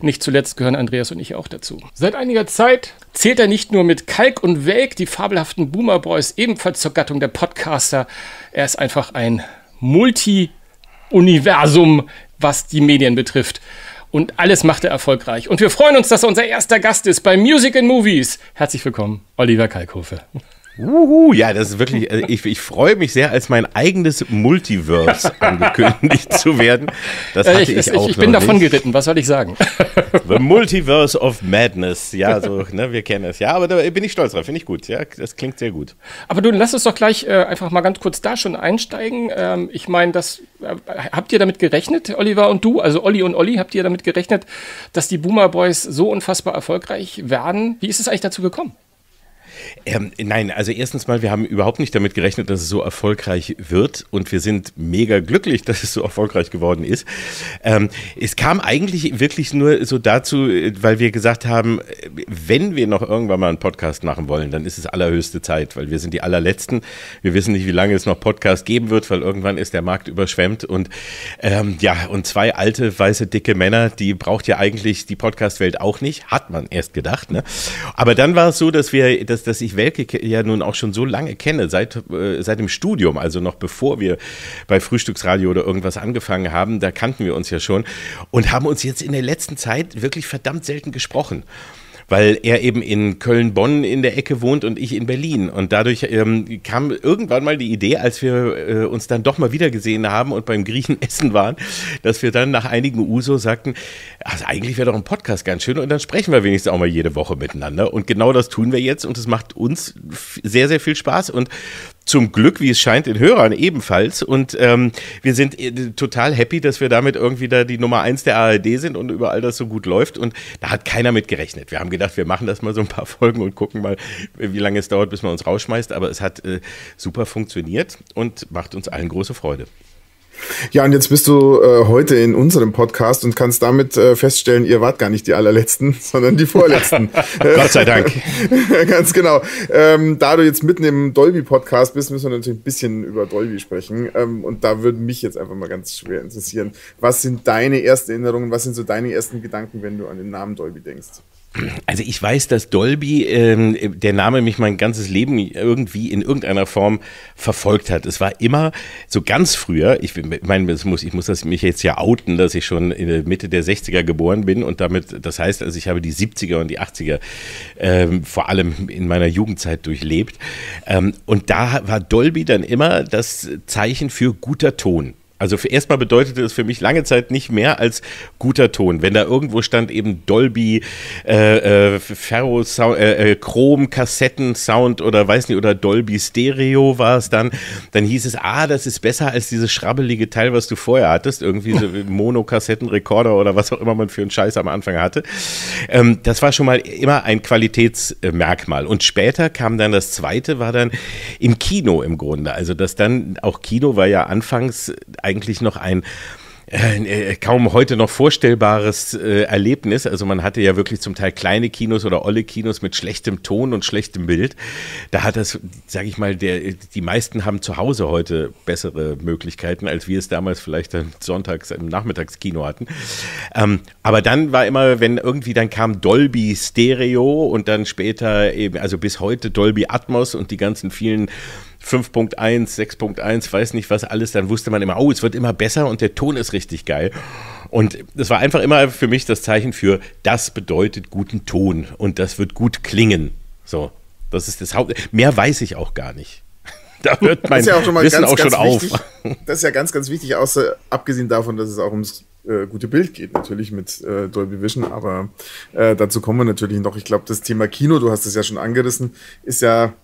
Nicht zuletzt gehören Andreas und ich auch dazu. Seit einiger Zeit zählt er nicht nur mit Kalk und Welk, die fabelhaften Boomer Boys, ebenfalls zur Gattung der Podcaster. Er ist einfach ein Multi-Universum, was die Medien betrifft und alles macht er erfolgreich. Und wir freuen uns, dass er unser erster Gast ist bei Music and Movies. Herzlich willkommen, Oliver Kalkofe. Uhu, ja, das ist wirklich, also ich, ich freue mich sehr, als mein eigenes Multiverse angekündigt zu werden. Das äh, hatte ich, ich, ich auch. Ich bin davon nicht. geritten, was soll ich sagen? The Multiverse of Madness, ja, so, ne, wir kennen es. Ja, aber da bin ich stolz drauf, finde ich gut, ja, das klingt sehr gut. Aber du, lass uns doch gleich äh, einfach mal ganz kurz da schon einsteigen. Ähm, ich meine, das, äh, habt ihr damit gerechnet, Oliver und du, also Olli und Olli, habt ihr damit gerechnet, dass die Boomer Boys so unfassbar erfolgreich werden? Wie ist es eigentlich dazu gekommen? Ähm, nein, also erstens mal, wir haben überhaupt nicht damit gerechnet, dass es so erfolgreich wird und wir sind mega glücklich, dass es so erfolgreich geworden ist. Ähm, es kam eigentlich wirklich nur so dazu, weil wir gesagt haben, wenn wir noch irgendwann mal einen Podcast machen wollen, dann ist es allerhöchste Zeit, weil wir sind die allerletzten. Wir wissen nicht, wie lange es noch Podcast geben wird, weil irgendwann ist der Markt überschwemmt und ähm, ja, und zwei alte, weiße, dicke Männer, die braucht ja eigentlich die Podcast-Welt auch nicht, hat man erst gedacht. Ne? Aber dann war es so, dass wir, dass das dass ich Welke ja nun auch schon so lange kenne, seit, äh, seit dem Studium, also noch bevor wir bei Frühstücksradio oder irgendwas angefangen haben, da kannten wir uns ja schon und haben uns jetzt in der letzten Zeit wirklich verdammt selten gesprochen weil er eben in Köln-Bonn in der Ecke wohnt und ich in Berlin. Und dadurch ähm, kam irgendwann mal die Idee, als wir äh, uns dann doch mal wiedergesehen haben und beim Griechen essen waren, dass wir dann nach einigen Uso sagten, also eigentlich wäre doch ein Podcast ganz schön und dann sprechen wir wenigstens auch mal jede Woche miteinander. Und genau das tun wir jetzt und es macht uns sehr, sehr viel Spaß und zum Glück, wie es scheint, den Hörern ebenfalls. Und ähm, wir sind äh, total happy, dass wir damit irgendwie da die Nummer eins der ARD sind und überall das so gut läuft. Und da hat keiner mit gerechnet. Wir haben gedacht, wir machen das mal so ein paar Folgen und gucken mal, wie lange es dauert, bis man uns rausschmeißt. Aber es hat äh, super funktioniert und macht uns allen große Freude. Ja, und jetzt bist du äh, heute in unserem Podcast und kannst damit äh, feststellen, ihr wart gar nicht die allerletzten, sondern die vorletzten. Gott sei Dank. Ganz genau. Ähm, da du jetzt mitten im Dolby-Podcast bist, müssen wir natürlich ein bisschen über Dolby sprechen. Ähm, und da würde mich jetzt einfach mal ganz schwer interessieren. Was sind deine ersten Erinnerungen? Was sind so deine ersten Gedanken, wenn du an den Namen Dolby denkst? Also ich weiß, dass Dolby, ähm, der Name mich mein ganzes Leben irgendwie in irgendeiner Form verfolgt hat. Es war immer so ganz früher, ich meine, ich muss, ich muss das mich jetzt ja outen, dass ich schon in der Mitte der 60er geboren bin und damit, das heißt, also ich habe die 70er und die 80er ähm, vor allem in meiner Jugendzeit durchlebt. Ähm, und da war Dolby dann immer das Zeichen für guter Ton. Also erstmal bedeutete es für mich lange Zeit nicht mehr als guter Ton. Wenn da irgendwo stand eben Dolby, äh, äh, Ferro, äh, äh Chrom, Kassetten, Sound oder weiß nicht, oder Dolby Stereo war es dann, dann hieß es, ah, das ist besser als dieses schrabbelige Teil, was du vorher hattest. Irgendwie so mono kassetten rekorder oder was auch immer man für einen Scheiß am Anfang hatte. Ähm, das war schon mal immer ein Qualitätsmerkmal. Und später kam dann das zweite, war dann im Kino im Grunde. Also, das dann auch Kino war ja anfangs ein eigentlich noch ein äh, äh, kaum heute noch vorstellbares äh, Erlebnis. Also man hatte ja wirklich zum Teil kleine Kinos oder olle Kinos mit schlechtem Ton und schlechtem Bild. Da hat das, sage ich mal, der, die meisten haben zu Hause heute bessere Möglichkeiten, als wir es damals vielleicht dann sonntags im Nachmittagskino hatten. Ähm, aber dann war immer, wenn irgendwie dann kam Dolby Stereo und dann später eben, also bis heute Dolby Atmos und die ganzen vielen 5.1, 6.1, weiß nicht was alles, dann wusste man immer, oh, es wird immer besser und der Ton ist richtig geil. Und das war einfach immer für mich das Zeichen für, das bedeutet guten Ton und das wird gut klingen. So, das ist das Haupt. Mehr weiß ich auch gar nicht. Da hört mein ja auch Wissen ganz, auch schon auf. Wichtig. Das ist ja ganz, ganz wichtig, außer abgesehen davon, dass es auch ums äh, gute Bild geht, natürlich mit äh, Dolby Vision, aber äh, dazu kommen wir natürlich noch. Ich glaube, das Thema Kino, du hast es ja schon angerissen, ist ja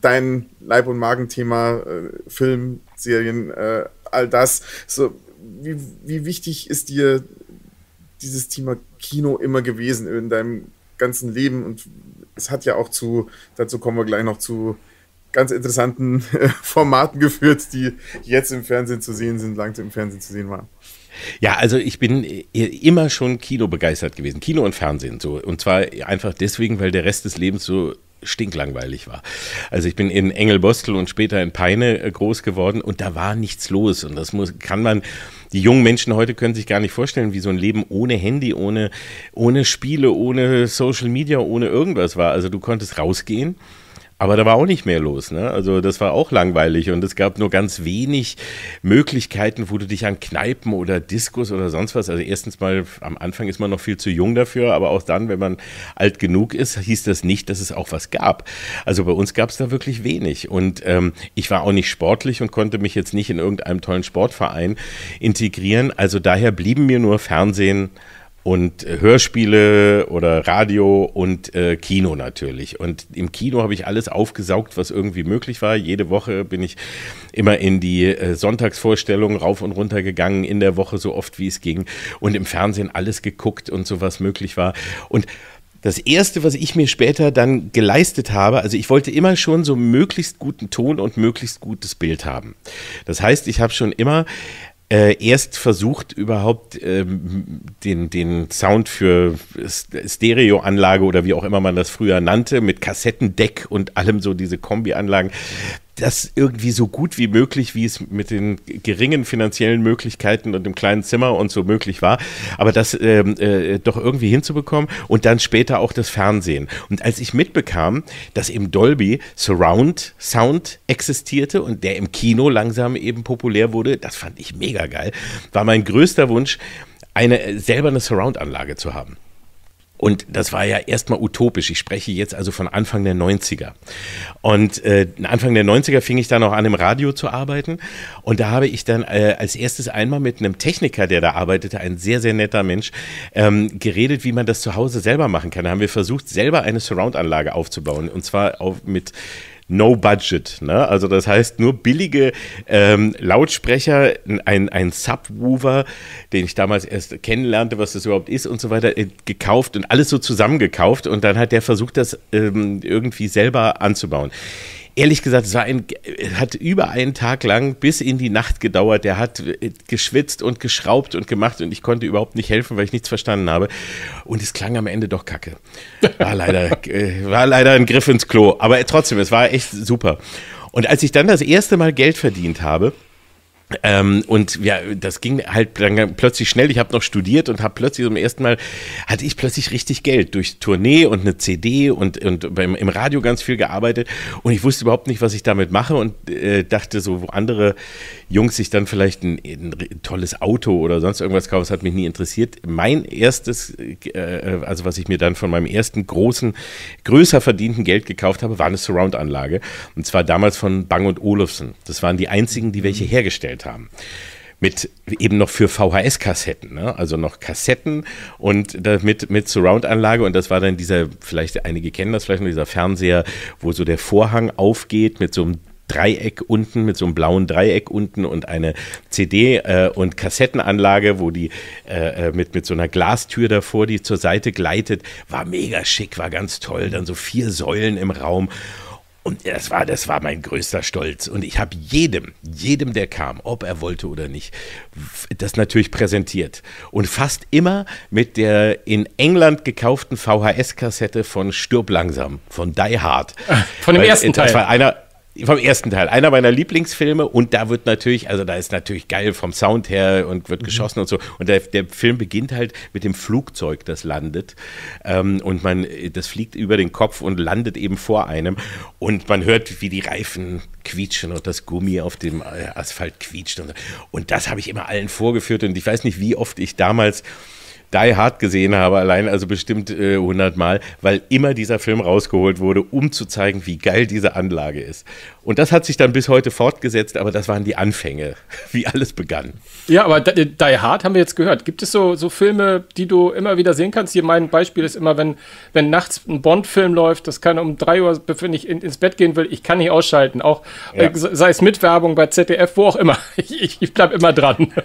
dein Leib- und Magenthema, äh, Film, Serien, äh, all das. So, wie, wie wichtig ist dir dieses Thema Kino immer gewesen in deinem ganzen Leben? Und es hat ja auch zu, dazu kommen wir gleich noch zu ganz interessanten äh, Formaten geführt, die jetzt im Fernsehen zu sehen sind, langsam im Fernsehen zu sehen waren. Ja, also ich bin immer schon Kino begeistert gewesen, Kino und Fernsehen so und zwar einfach deswegen, weil der Rest des Lebens so stinklangweilig war. Also ich bin in Engelbostel und später in Peine äh, groß geworden und da war nichts los. Und das muss, kann man, die jungen Menschen heute können sich gar nicht vorstellen, wie so ein Leben ohne Handy, ohne, ohne Spiele, ohne Social Media, ohne irgendwas war. Also du konntest rausgehen aber da war auch nicht mehr los. Ne? Also das war auch langweilig und es gab nur ganz wenig Möglichkeiten, wo du dich an Kneipen oder Diskos oder sonst was. Also erstens mal, am Anfang ist man noch viel zu jung dafür, aber auch dann, wenn man alt genug ist, hieß das nicht, dass es auch was gab. Also bei uns gab es da wirklich wenig. Und ähm, ich war auch nicht sportlich und konnte mich jetzt nicht in irgendeinem tollen Sportverein integrieren. Also daher blieben mir nur Fernsehen und äh, Hörspiele oder Radio und äh, Kino natürlich. Und im Kino habe ich alles aufgesaugt, was irgendwie möglich war. Jede Woche bin ich immer in die äh, Sonntagsvorstellungen rauf und runter gegangen, in der Woche so oft wie es ging und im Fernsehen alles geguckt und so was möglich war. Und das erste, was ich mir später dann geleistet habe, also ich wollte immer schon so möglichst guten Ton und möglichst gutes Bild haben. Das heißt, ich habe schon immer äh, erst versucht, überhaupt ähm, den, den Sound für Stereoanlage oder wie auch immer man das früher nannte, mit Kassettendeck und allem so diese Kombianlagen, das irgendwie so gut wie möglich, wie es mit den geringen finanziellen Möglichkeiten und dem kleinen Zimmer und so möglich war, aber das ähm, äh, doch irgendwie hinzubekommen und dann später auch das Fernsehen. Und als ich mitbekam, dass im Dolby Surround Sound existierte und der im Kino langsam eben populär wurde, das fand ich mega geil, war mein größter Wunsch, eine äh, selber eine Surround-Anlage zu haben. Und das war ja erstmal utopisch. Ich spreche jetzt also von Anfang der 90er. Und äh, Anfang der 90er fing ich dann auch an, im Radio zu arbeiten. Und da habe ich dann äh, als erstes einmal mit einem Techniker, der da arbeitete, ein sehr, sehr netter Mensch, ähm, geredet, wie man das zu Hause selber machen kann. Da haben wir versucht, selber eine Surround-Anlage aufzubauen. Und zwar auf, mit No Budget. Ne? Also das heißt nur billige ähm, Lautsprecher, ein, ein Subwoofer, den ich damals erst kennenlernte, was das überhaupt ist und so weiter, äh, gekauft und alles so zusammengekauft und dann hat der versucht, das ähm, irgendwie selber anzubauen ehrlich gesagt, es war ein, hat über einen Tag lang bis in die Nacht gedauert. Der hat äh, geschwitzt und geschraubt und gemacht und ich konnte überhaupt nicht helfen, weil ich nichts verstanden habe. Und es klang am Ende doch kacke. War leider, äh, war leider ein Griff ins Klo. Aber trotzdem, es war echt super. Und als ich dann das erste Mal Geld verdient habe, ähm, und ja, das ging halt dann plötzlich schnell. Ich habe noch studiert und habe plötzlich zum ersten Mal, hatte ich plötzlich richtig Geld durch Tournee und eine CD und, und beim, im Radio ganz viel gearbeitet. Und ich wusste überhaupt nicht, was ich damit mache und äh, dachte so, wo andere Jungs sich dann vielleicht ein, ein, tolles Auto oder sonst irgendwas kaufen, das hat mich nie interessiert. Mein erstes, äh, äh, also was ich mir dann von meinem ersten großen, größer verdienten Geld gekauft habe, war eine Surround-Anlage. Und zwar damals von Bang und Olufsen. Das waren die einzigen, die welche hergestellt gesammelt haben mit eben noch für VHS-Kassetten, ne? also noch Kassetten und damit mit Surround-Anlage und das war dann dieser, vielleicht einige kennen das vielleicht noch, dieser Fernseher, wo so der Vorhang aufgeht mit so einem Dreieck unten, mit so einem blauen Dreieck unten und eine CD- äh, und Kassettenanlage, wo die äh, äh, mit, mit so einer Glastür davor, die zur Seite gleitet, war mega schick, war ganz toll, dann so vier Säulen im Raum und das war, das war mein größter Stolz. Und ich habe jedem, jedem, der kam, ob er wollte oder nicht, das natürlich präsentiert. Und fast immer mit der in England gekauften VHS-Kassette von Stirb langsam, von Die Hard. Von dem Weil, ersten Teil. Das war einer, vom ersten Teil, einer meiner Lieblingsfilme und da wird natürlich, also da ist natürlich geil vom Sound her und wird mhm. geschossen mhm. und so. Und der, der, Film beginnt halt mit dem Flugzeug, das landet ähm, und man, das fliegt über den Kopf und landet eben vor einem und man hört, wie die Reifen quietschen und das Gummi auf dem äh, Asphalt quietscht und, und das habe ich immer allen vorgeführt und ich weiß nicht, wie oft ich damals die Hard gesehen habe, allein also bestimmt äh, 100 Mal, weil immer dieser Film rausgeholt wurde, um zu zeigen, wie geil diese Anlage ist. Und das hat sich dann bis heute fortgesetzt, aber das waren die Anfänge, wie alles begann. Ja, aber Die Hard haben wir jetzt gehört. Gibt es so, so Filme, die du immer wieder sehen kannst? Hier mein Beispiel ist immer, wenn, wenn nachts ein Bond-Film läuft, das kann um 3 Uhr, wenn ich in, ins Bett gehen will, ich kann nicht ausschalten. Auch ja. Äh, sei es mit Werbung bei ZDF, wo auch immer. Ich, ich bleibe immer dran. Ja.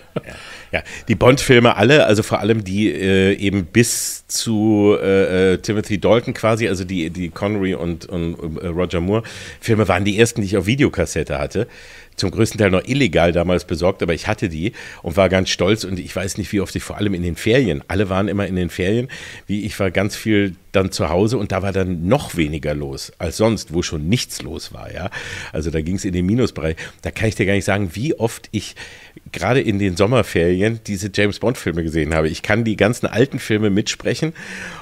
Ja, die Bond-Filme alle, also vor allem die äh, eben bis zu äh, äh Timothy Dalton quasi, also die, die Connery und, und äh, Roger Moore-Filme waren die ersten, die ich ich auf Videokassette hatte. Zum größten Teil noch illegal damals besorgt, aber ich hatte die und war ganz stolz. Und ich weiß nicht, wie oft ich vor allem in den Ferien, alle waren immer in den Ferien, wie ich war ganz viel dann zu Hause und da war dann noch weniger los als sonst, wo schon nichts los war. Ja? Also da ging es in den Minusbereich. Da kann ich dir gar nicht sagen, wie oft ich gerade in den Sommerferien diese James Bond-Filme gesehen habe. Ich kann die ganzen alten Filme mitsprechen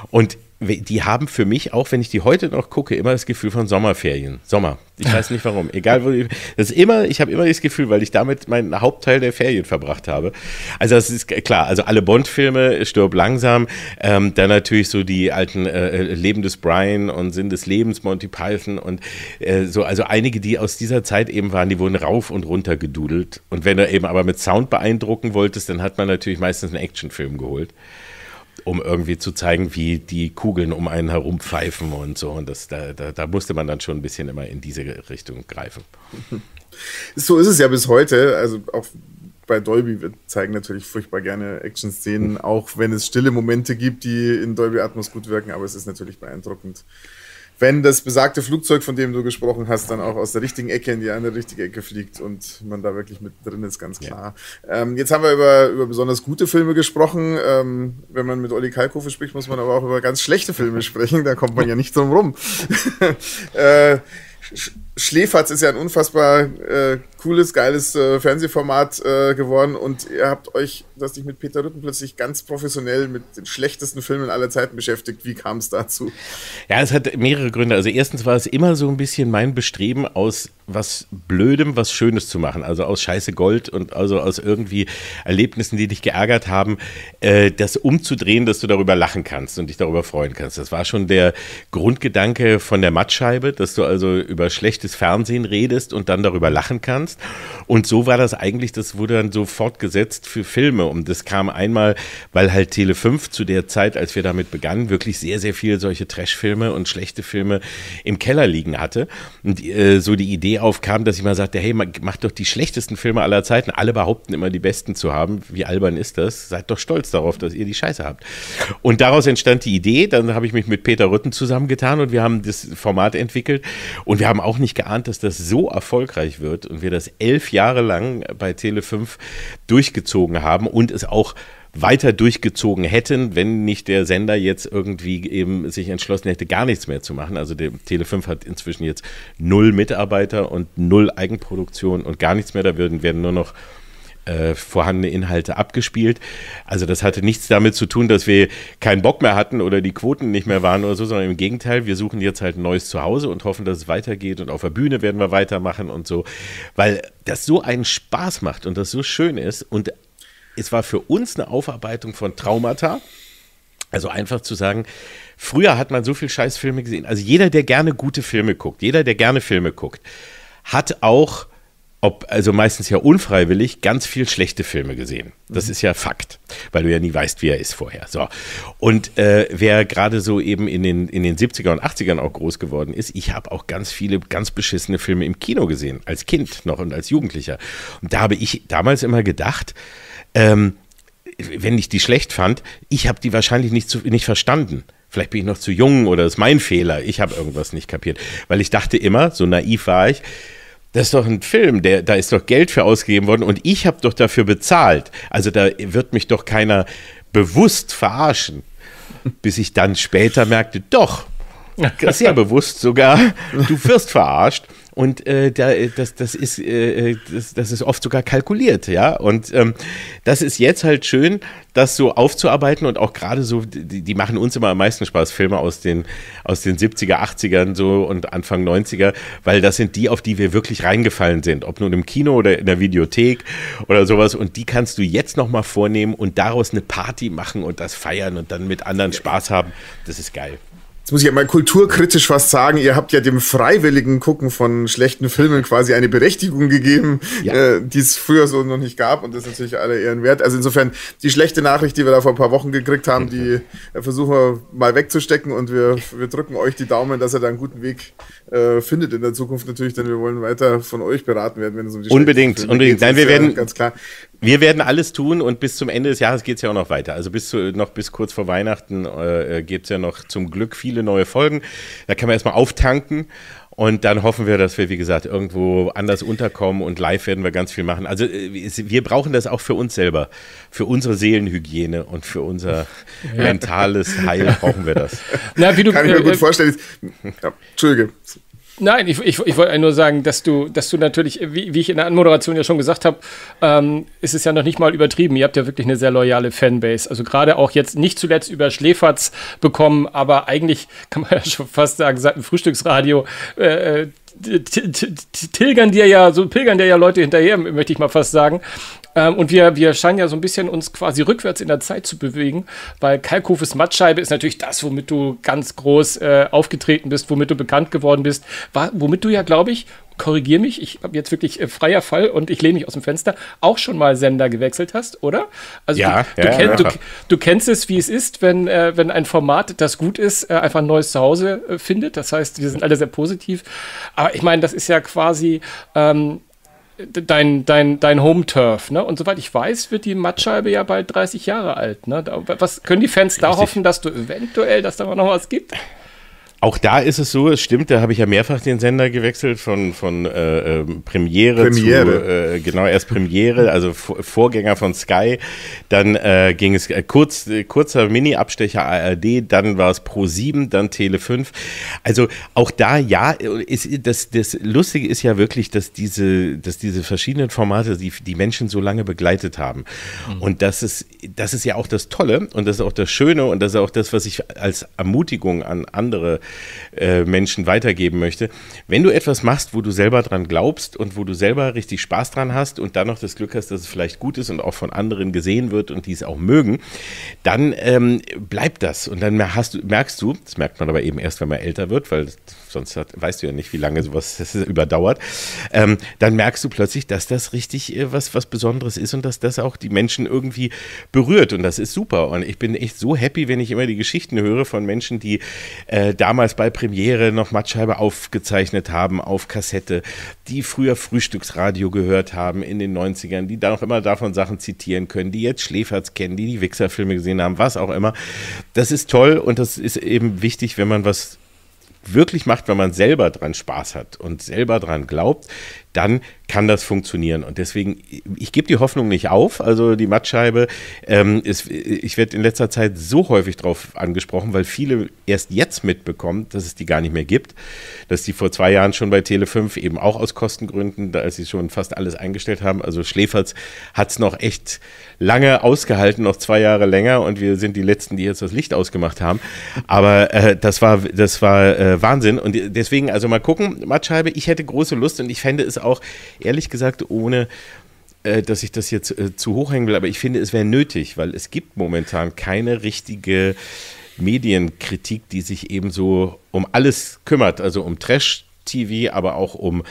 und die haben für mich, auch wenn ich die heute noch gucke, immer das Gefühl von Sommerferien. Sommer. Ich weiß nicht warum. Egal wo ich. Das ist immer, ich habe immer das Gefühl, weil ich damit meinen Hauptteil der Ferien verbracht habe. Also das ist klar, also alle Bond-Filme, Stirb langsam, ähm, dann natürlich so die alten äh, äh, Leben des Brian und Sinn des Lebens, Monty Python und äh, so, also einige, die aus dieser Zeit eben waren, die wurden rauf und runter gedudelt. Und wenn du eben aber mit Sound beeindrucken wolltest, dann hat man natürlich meistens einen Actionfilm geholt um irgendwie zu zeigen, wie die Kugeln um einen herum pfeifen und so. Und das, da, da, da, musste man dann schon ein bisschen immer in diese Richtung greifen. So ist es ja bis heute. Also auch bei Dolby, wir zeigen natürlich furchtbar gerne Action-Szenen, hm. auch wenn es stille Momente gibt, die in Dolby Atmos gut wirken, aber es ist natürlich beeindruckend, wenn das besagte Flugzeug, von dem du gesprochen hast, dann auch aus der richtigen Ecke in die andere richtige Ecke fliegt und man da wirklich mit drin ist, ganz klar. Ja. Ähm, jetzt haben wir über, über besonders gute Filme gesprochen. Ähm, wenn man mit Olli Kalkofe spricht, muss man aber auch über ganz schlechte Filme sprechen. Da kommt man ja nicht drum rum. äh, Schläferz ist ja ein unfassbar äh, cooles, geiles äh, Fernsehformat äh, geworden und ihr habt euch, dass dich mit Peter Rütten plötzlich ganz professionell mit den schlechtesten Filmen aller Zeiten beschäftigt. Wie kam es dazu? Ja, es hat mehrere Gründe. Also erstens war es immer so ein bisschen mein Bestreben aus was Blödem, was Schönes zu machen. Also aus Scheiße Gold und also aus irgendwie Erlebnissen, die dich geärgert haben, äh, das umzudrehen, dass du darüber lachen kannst und dich darüber freuen kannst. Das war schon der Grundgedanke von der Mattscheibe, dass du also über schlechte schlechtes Fernsehen redest und dann darüber lachen kannst. Und so war das eigentlich, das wurde dann so fortgesetzt für Filme. Und das kam einmal, weil halt Tele 5 zu der Zeit, als wir damit begannen, wirklich sehr, sehr viel solche Trash-Filme und schlechte Filme im Keller liegen hatte. Und äh, so die Idee aufkam, dass ich mal sagte, hey, mach doch die schlechtesten Filme aller Zeiten. Alle behaupten immer, die besten zu haben. Wie albern ist das? Seid doch stolz darauf, dass ihr die Scheiße habt. Und daraus entstand die Idee. Dann habe ich mich mit Peter Rütten zusammengetan und wir haben das Format entwickelt. Und wir haben auch nicht nicht geahnt, dass das so erfolgreich wird und wir das elf Jahre lang bei Tele5 durchgezogen haben und es auch weiter durchgezogen hätten, wenn nicht der Sender jetzt irgendwie eben sich entschlossen hätte, gar nichts mehr zu machen. Also der Tele5 hat inzwischen jetzt null Mitarbeiter und null Eigenproduktion und gar nichts mehr. Da werden, werden nur noch äh, vorhandene Inhalte abgespielt. Also das hatte nichts damit zu tun, dass wir keinen Bock mehr hatten oder die Quoten nicht mehr waren oder so, sondern im Gegenteil, wir suchen jetzt halt ein neues Zuhause und hoffen, dass es weitergeht und auf der Bühne werden wir weitermachen und so, weil das so einen Spaß macht und das so schön ist und es war für uns eine Aufarbeitung von Traumata. Also einfach zu sagen, früher hat man so viel Scheißfilme gesehen. Also jeder, der gerne gute Filme guckt, jeder, der gerne Filme guckt, hat auch ob, also meistens ja unfreiwillig, ganz viel schlechte Filme gesehen. Das mhm. ist ja Fakt, weil du ja nie weißt, wie er ist vorher. So. Und äh, wer gerade so eben in den, in den 70er und 80ern auch groß geworden ist, ich habe auch ganz viele ganz beschissene Filme im Kino gesehen, als Kind noch und als Jugendlicher. Und da habe ich damals immer gedacht, ähm, wenn ich die schlecht fand, ich habe die wahrscheinlich nicht, zu, nicht verstanden vielleicht bin ich noch zu jung oder ist mein Fehler, ich habe irgendwas nicht kapiert. Weil ich dachte immer, so naiv war ich, das ist doch ein Film, der, da ist doch Geld für ausgegeben worden und ich habe doch dafür bezahlt. Also da wird mich doch keiner bewusst verarschen, bis ich dann später merkte, doch, sehr bewusst sogar, du wirst verarscht und äh, da, äh, das, das, ist, äh, äh, das, das, ist oft sogar kalkuliert, ja. Und ähm, das ist jetzt halt schön, das so aufzuarbeiten und auch gerade so, die, die, machen uns immer am meisten Spaß, Filme aus den, aus den 70er, 80ern so und Anfang 90er, weil das sind die, auf die wir wirklich reingefallen sind, ob nun im Kino oder in der Videothek oder sowas. Und die kannst du jetzt nochmal vornehmen und daraus eine Party machen und das feiern und dann mit anderen Spaß haben. Das ist geil. Jetzt muss ich ja mal kulturkritisch was sagen. Ihr habt ja dem freiwilligen Gucken von schlechten Filmen quasi eine Berechtigung gegeben, ja. äh, die es früher so noch nicht gab und das ist natürlich alle Ehren wert. Also insofern, die schlechte Nachricht, die wir da vor ein paar Wochen gekriegt haben, die äh, versuchen wir mal wegzustecken und wir, wir drücken euch die Daumen, dass ihr da einen guten Weg äh, findet in der Zukunft natürlich, denn wir wollen weiter von euch beraten werden, wenn es um die Unbedingt, Schreibung unbedingt. Nein, wir werden, ganz klar. wir werden alles tun und bis zum Ende des Jahres geht es ja auch noch weiter. Also bis zu, noch bis kurz vor Weihnachten äh, äh gibt es ja noch zum Glück viele neue Folgen. Da kann man erstmal auftanken und dann hoffen wir, dass wir, wie gesagt, irgendwo anders unterkommen und live werden wir ganz viel machen. Also äh, wir brauchen das auch für uns selber, für unsere Seelenhygiene und für unser ja. mentales Heil brauchen wir das. Na, wie du, Kann ich mir äh, gut äh, vorstellen. Ja, Entschuldige. Nein, ich, ich, ich wollte nur sagen, dass du, dass du natürlich, wie, wie ich in der Anmoderation ja schon gesagt habe, ähm, ist es ja noch nicht mal übertrieben. Ihr habt ja wirklich eine sehr loyale Fanbase. Also gerade auch jetzt nicht zuletzt über Schläferz bekommen, aber eigentlich kann man ja schon fast sagen, seit dem Frühstücksradio äh, äh tilgern dir ja, so pilgern dir ja Leute hinterher, möchte ich mal fast sagen. Ähm, und wir, wir scheinen ja so ein bisschen uns quasi rückwärts in der Zeit zu bewegen, weil Kalkhofes Mattscheibe ist natürlich das, womit du ganz groß äh, aufgetreten bist, womit du bekannt geworden bist, war, womit du ja, glaube ich, korrigier mich, ich habe jetzt wirklich äh, freier Fall und ich lehne mich aus dem Fenster, auch schon mal Sender gewechselt hast, oder? Also ja, du, du, ja, kenn, ja. Du, du, kennst es, wie es ist, wenn, äh, wenn ein Format, das gut ist, äh, einfach ein neues Zuhause äh, findet. Das heißt, wir sind alle sehr positiv. Aber ich meine, das ist ja quasi. Ähm, dein, dein, dein Home-Turf. Ne? Und soweit ich weiß, wird die Mattscheibe ja bald 30 Jahre alt. Ne? Da, was können die Fans Richtig. da hoffen, dass du eventuell, dass da noch was gibt? Auch da ist es so, es stimmt, da habe ich ja mehrfach den Sender gewechselt von, von äh, Premiere, ähm, Premiere, zu, äh, genau, erst Premiere, also Vorgänger von Sky, dann äh, ging es äh, kurz, kurzer Mini-Abstecher ARD, dann war es Pro7, dann Tele5. Also auch da, ja, ist, das, das Lustige ist ja wirklich, dass diese, dass diese verschiedenen Formate die, die Menschen so lange begleitet haben. Mhm. Und das ist, das ist ja auch das Tolle und das ist auch das Schöne und das ist auch das, was ich als Ermutigung an andere äh, Menschen weitergeben möchte. Wenn du etwas machst, wo du selber dran glaubst und wo du selber richtig Spaß dran hast und dann noch das Glück hast, dass es vielleicht gut ist und auch von anderen gesehen wird und die es auch mögen, dann ähm, bleibt das. Und dann du, merkst du, das merkt man aber eben erst, wenn man älter wird, weil sonst hat, weißt du ja nicht, wie lange sowas überdauert, ähm, dann merkst du plötzlich, dass das richtig äh, was, was Besonderes ist und dass das auch die Menschen irgendwie berührt. Und das ist super. Und ich bin echt so happy, wenn ich immer die Geschichten höre von Menschen, die äh, damals damals bei Premiere noch Matscheibe aufgezeichnet haben auf Kassette, die früher Frühstücksradio gehört haben in den 90ern, die da noch immer davon Sachen zitieren können, die jetzt Schläferz kennen, die die Wichserfilme gesehen haben, was auch immer. Das ist toll und das ist eben wichtig, wenn man was wirklich macht, wenn man selber dran Spaß hat und selber dran glaubt dann kann das funktionieren. Und deswegen, ich gebe die Hoffnung nicht auf. Also die Mattscheibe, ähm, ist, ich werde in letzter Zeit so häufig darauf angesprochen, weil viele erst jetzt mitbekommen, dass es die gar nicht mehr gibt. Dass die vor zwei Jahren schon bei Tele5 eben auch aus Kostengründen, da sie schon fast alles eingestellt haben. Also Schläferz hat es noch echt lange ausgehalten, noch zwei Jahre länger. Und wir sind die Letzten, die jetzt das Licht ausgemacht haben. Aber äh, das war, das war äh, Wahnsinn. Und deswegen, also mal gucken, Mattscheibe, ich hätte große Lust und ich fände es auch, ehrlich gesagt, ohne äh, dass ich das jetzt äh, zu hoch hängen will, aber ich finde, es wäre nötig, weil es gibt momentan keine richtige Medienkritik, die sich eben so um alles kümmert, also um Trash-TV, aber auch um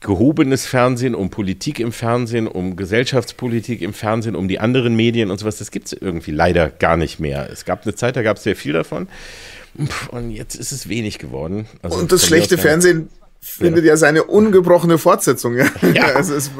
gehobenes Fernsehen, um Politik im Fernsehen, um Gesellschaftspolitik im Fernsehen, um die anderen Medien und sowas. Das gibt es irgendwie leider gar nicht mehr. Es gab eine Zeit, da gab es sehr viel davon. Und jetzt ist es wenig geworden. Also und das schlechte Fernsehen findet ja seine ungebrochene Fortsetzung. Ja. ja. Also es,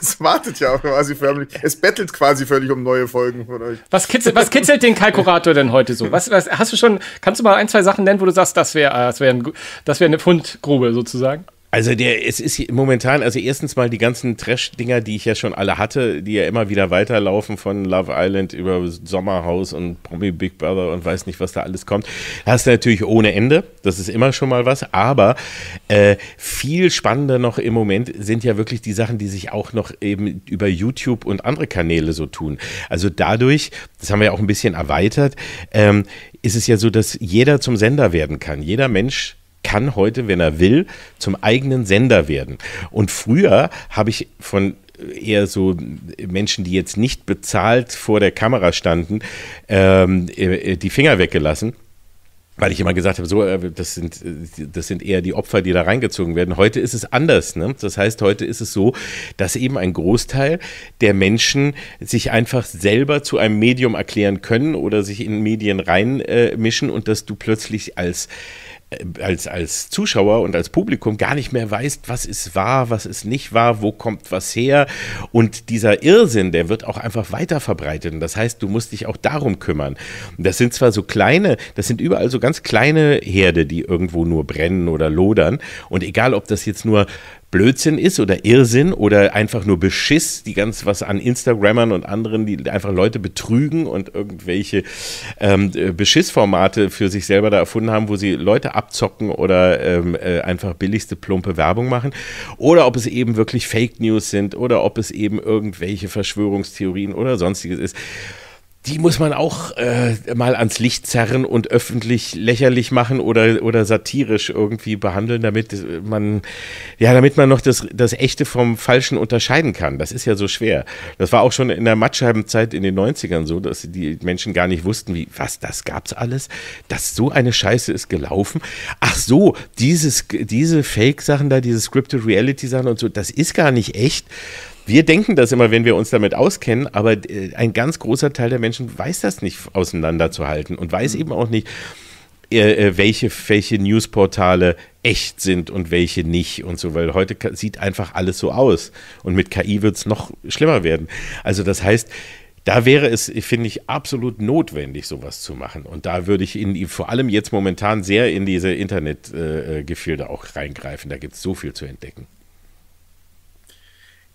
es, wartet ja auch quasi förmlich. Es bettelt quasi völlig um neue Folgen von euch. Was kitzelt, was kitzelt den Kalkurator denn heute so? Was, was, hast du schon, kannst du mal ein, zwei Sachen nennen, wo du sagst, das wäre äh, das wär ein, wär eine Fundgrube sozusagen? Also der, es ist momentan, also erstens mal die ganzen Trash-Dinger, die ich ja schon alle hatte, die ja immer wieder weiterlaufen von Love Island über Sommerhaus und Promi Big Brother und weiß nicht, was da alles kommt. Hast du natürlich ohne Ende. Das ist immer schon mal was. Aber äh, viel spannender noch im Moment sind ja wirklich die Sachen, die sich auch noch eben über YouTube und andere Kanäle so tun. Also dadurch, das haben wir ja auch ein bisschen erweitert, ähm, ist es ja so, dass jeder zum Sender werden kann. Jeder Mensch kann heute, wenn er will, zum eigenen Sender werden. Und früher habe ich von eher so Menschen, die jetzt nicht bezahlt vor der Kamera standen, ähm, äh, die Finger weggelassen weil ich immer gesagt habe, so, äh, das sind, das sind eher die Opfer, die da reingezogen werden. Heute ist es anders. Ne? Das heißt, heute ist es so, dass eben ein Großteil der Menschen sich einfach selber zu einem Medium erklären können oder sich in Medien reinmischen äh, und dass du plötzlich als äh, als, als Zuschauer und als Publikum gar nicht mehr weißt, was ist wahr, was ist nicht wahr, wo kommt was her. Und dieser Irrsinn, der wird auch einfach weiter verbreitet. Und das heißt, du musst dich auch darum kümmern. das sind zwar so kleine, das sind überall so ganz kleine Herde, die irgendwo nur brennen oder lodern. Und egal, ob das jetzt nur Blödsinn ist oder Irrsinn oder einfach nur Beschiss, die ganz was an Instagrammern und anderen, die einfach Leute betrügen und irgendwelche ähm, äh, Beschissformate für sich selber da erfunden haben, wo sie Leute abzocken oder ähm, äh, einfach billigste plumpe Werbung machen. Oder ob es eben wirklich Fake News sind oder ob es eben irgendwelche Verschwörungstheorien oder sonstiges ist die muss man auch äh, mal ans Licht zerren und öffentlich lächerlich machen oder, oder satirisch irgendwie behandeln, damit äh, man, ja, damit man noch das, das Echte vom Falschen unterscheiden kann. Das ist ja so schwer. Das war auch schon in der Mattscheibenzeit in den 90ern so, dass die Menschen gar nicht wussten, wie, was, das gab's alles? Dass so eine Scheiße ist gelaufen? Ach so, dieses, diese Fake-Sachen da, diese Scripted Reality-Sachen und so, das ist gar nicht echt wir denken das immer, wenn wir uns damit auskennen, aber äh, ein ganz großer Teil der Menschen weiß das nicht auseinanderzuhalten und weiß mhm. eben auch nicht, äh, äh, welche, welche Newsportale echt sind und welche nicht und so, weil heute sieht einfach alles so aus und mit KI wird es noch schlimmer werden. Also das heißt, da wäre es, finde ich, absolut notwendig, sowas zu machen. Und da würde ich in, vor allem jetzt momentan sehr in diese Internetgefühle äh, auch reingreifen. Da gibt es so viel zu entdecken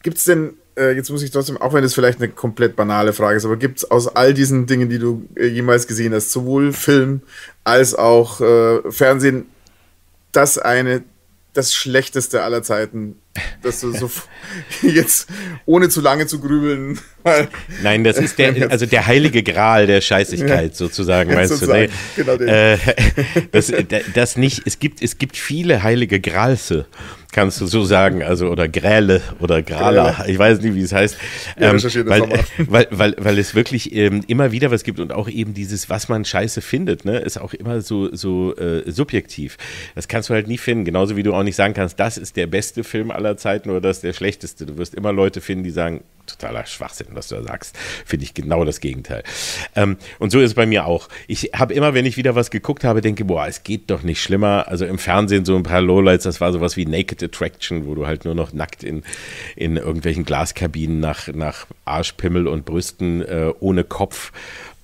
gibt es denn, äh, jetzt muss ich trotzdem, auch wenn das vielleicht eine komplett banale Frage ist, aber gibt es aus all diesen Dingen, die du äh, jemals gesehen hast, sowohl Film als auch äh, Fernsehen, das eine, das schlechteste aller Zeiten, dass du so jetzt ohne zu lange zu grübeln. Nein, das ist der, also der heilige Gral der Scheißigkeit sozusagen, weißt ne? sozusagen. du? Nee. Genau den. Äh, das, das nicht. Es gibt, es gibt viele heilige Gralse kannst du so sagen, also oder Gräle oder Grala, ich weiß nicht, wie es heißt, ähm, weil, weil, weil, weil es wirklich ähm, immer wieder was gibt und auch eben dieses, was man scheiße findet, ne, ist auch immer so, so äh, subjektiv. Das kannst du halt nie finden, genauso wie du auch nicht sagen kannst, das ist der beste Film aller Zeiten oder das ist der schlechteste. Du wirst immer Leute finden, die sagen, totaler Schwachsinn, was du da sagst. Finde ich genau das Gegenteil. Ähm, und so ist es bei mir auch. Ich habe immer, wenn ich wieder was geguckt habe, denke, boah, es geht doch nicht schlimmer. Also im Fernsehen so ein paar Lowlights, das war sowas wie Naked Attraction, wo du halt nur noch nackt in, in irgendwelchen Glaskabinen nach, nach Arschpimmel und Brüsten äh, ohne Kopf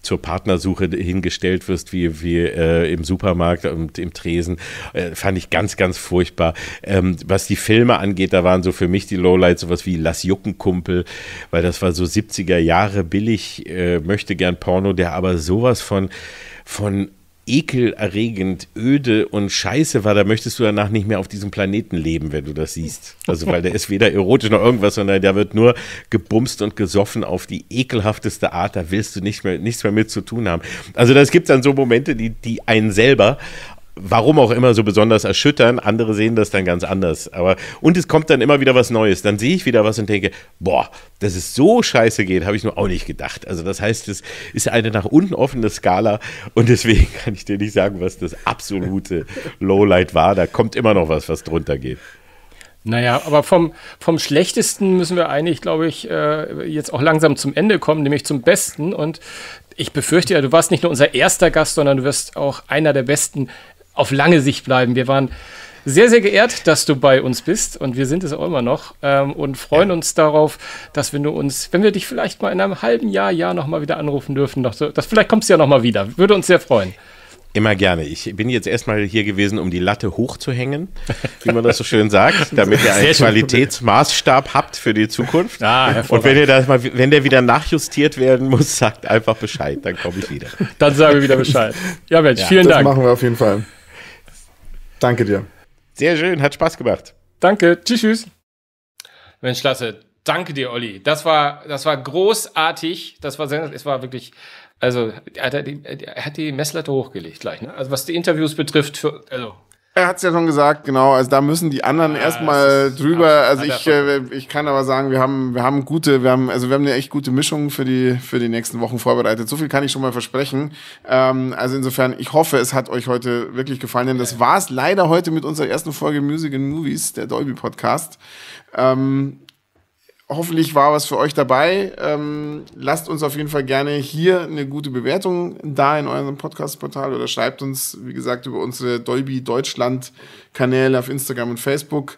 zur Partnersuche hingestellt wirst, wie, wie äh, im Supermarkt und im Tresen. Äh, fand ich ganz, ganz furchtbar. Ähm, was die Filme angeht, da waren so für mich die Lowlights sowas wie Lass Jucken Kumpel, weil das war so 70er Jahre billig, äh, möchte gern Porno, der aber sowas von von ekelerregend öde und scheiße war, da möchtest du danach nicht mehr auf diesem Planeten leben, wenn du das siehst. Also, weil der ist weder erotisch noch irgendwas, sondern der wird nur gebumst und gesoffen auf die ekelhafteste Art. Da willst du nicht mehr, nichts mehr mit zu tun haben. Also, das gibt dann so Momente, die, die einen selber warum auch immer so besonders erschüttern. Andere sehen das dann ganz anders. Aber und es kommt dann immer wieder was Neues. Dann sehe ich wieder was und denke, boah, dass es so scheiße geht, habe ich nur auch nicht gedacht. Also das heißt, es ist eine nach unten offene Skala und deswegen kann ich dir nicht sagen, was das absolute Lowlight war. Da kommt immer noch was, was drunter geht. Naja, aber vom, vom Schlechtesten müssen wir eigentlich, glaube ich, äh, jetzt auch langsam zum Ende kommen, nämlich zum Besten. Und ich befürchte ja, du warst nicht nur unser erster Gast, sondern du wirst auch einer der besten auf lange Sicht bleiben. Wir waren sehr, sehr geehrt, dass du bei uns bist und wir sind es auch immer noch ähm, und freuen ja. uns darauf, dass wenn du uns, wenn wir dich vielleicht mal in einem halben Jahr, Jahr nochmal wieder anrufen dürfen, doch, das, vielleicht kommst du ja nochmal wieder. Würde uns sehr freuen. Immer gerne. Ich bin jetzt erstmal hier gewesen, um die Latte hochzuhängen, wie man das so schön sagt, damit ihr einen Qualitätsmaßstab habt für die Zukunft. Ah, Und wenn, ihr das mal, wenn der wieder nachjustiert werden muss, sagt einfach Bescheid, dann komme ich wieder. Dann sagen wir wieder Bescheid. Ja, Mensch, ja, vielen das Dank. Das machen wir auf jeden Fall. Danke dir. Sehr schön, hat Spaß gemacht. Danke, tschüss. tschüss. Mensch, klasse. Danke dir, Olli. Das war, das war großartig. Das war, es war wirklich, also, er hat die, er hat die Messlatte hochgelegt gleich. Ne? Also, was die Interviews betrifft, für, also, er hat es ja schon gesagt, genau. Also da müssen die anderen ah, erstmal drüber. Also ich, äh, ich kann aber sagen, wir haben, wir haben gute, wir haben, also wir haben eine echt gute Mischung für die, für die nächsten Wochen vorbereitet. So viel kann ich schon mal versprechen. Ähm, also insofern, ich hoffe, es hat euch heute wirklich gefallen. Denn das war's leider heute mit unserer ersten Folge Music and Movies, der Dolby Podcast. Ähm, Hoffentlich war was für euch dabei. Ähm, lasst uns auf jeden Fall gerne hier eine gute Bewertung da in eurem Podcast-Portal oder schreibt uns, wie gesagt, über unsere Dolby Deutschland-Kanäle auf Instagram und Facebook.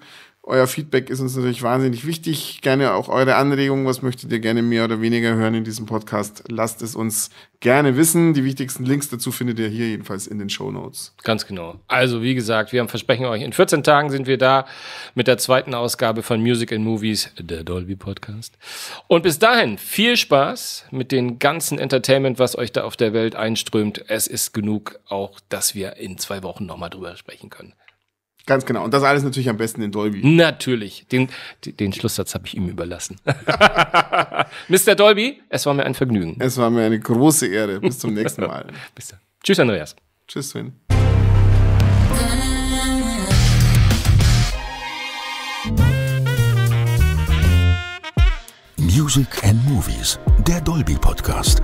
Euer Feedback ist uns natürlich wahnsinnig wichtig. Gerne auch eure Anregungen. Was möchtet ihr gerne mehr oder weniger hören in diesem Podcast? Lasst es uns gerne wissen. Die wichtigsten Links dazu findet ihr hier jedenfalls in den Show Notes. Ganz genau. Also, wie gesagt, wir haben versprechen euch, in 14 Tagen sind wir da mit der zweiten Ausgabe von Music and Movies, der Dolby Podcast. Und bis dahin viel Spaß mit dem ganzen Entertainment, was euch da auf der Welt einströmt. Es ist genug auch, dass wir in zwei Wochen nochmal drüber sprechen können. Ganz genau. Und das alles natürlich am besten in Dolby. Natürlich. Den, den Schlusssatz habe ich ihm überlassen. Mr. Dolby, es war mir ein Vergnügen. Es war mir eine große Ehre. Bis zum nächsten Mal. Bis dann. Tschüss, Andreas. Tschüss, Sven. Music and Movies, der Dolby Podcast.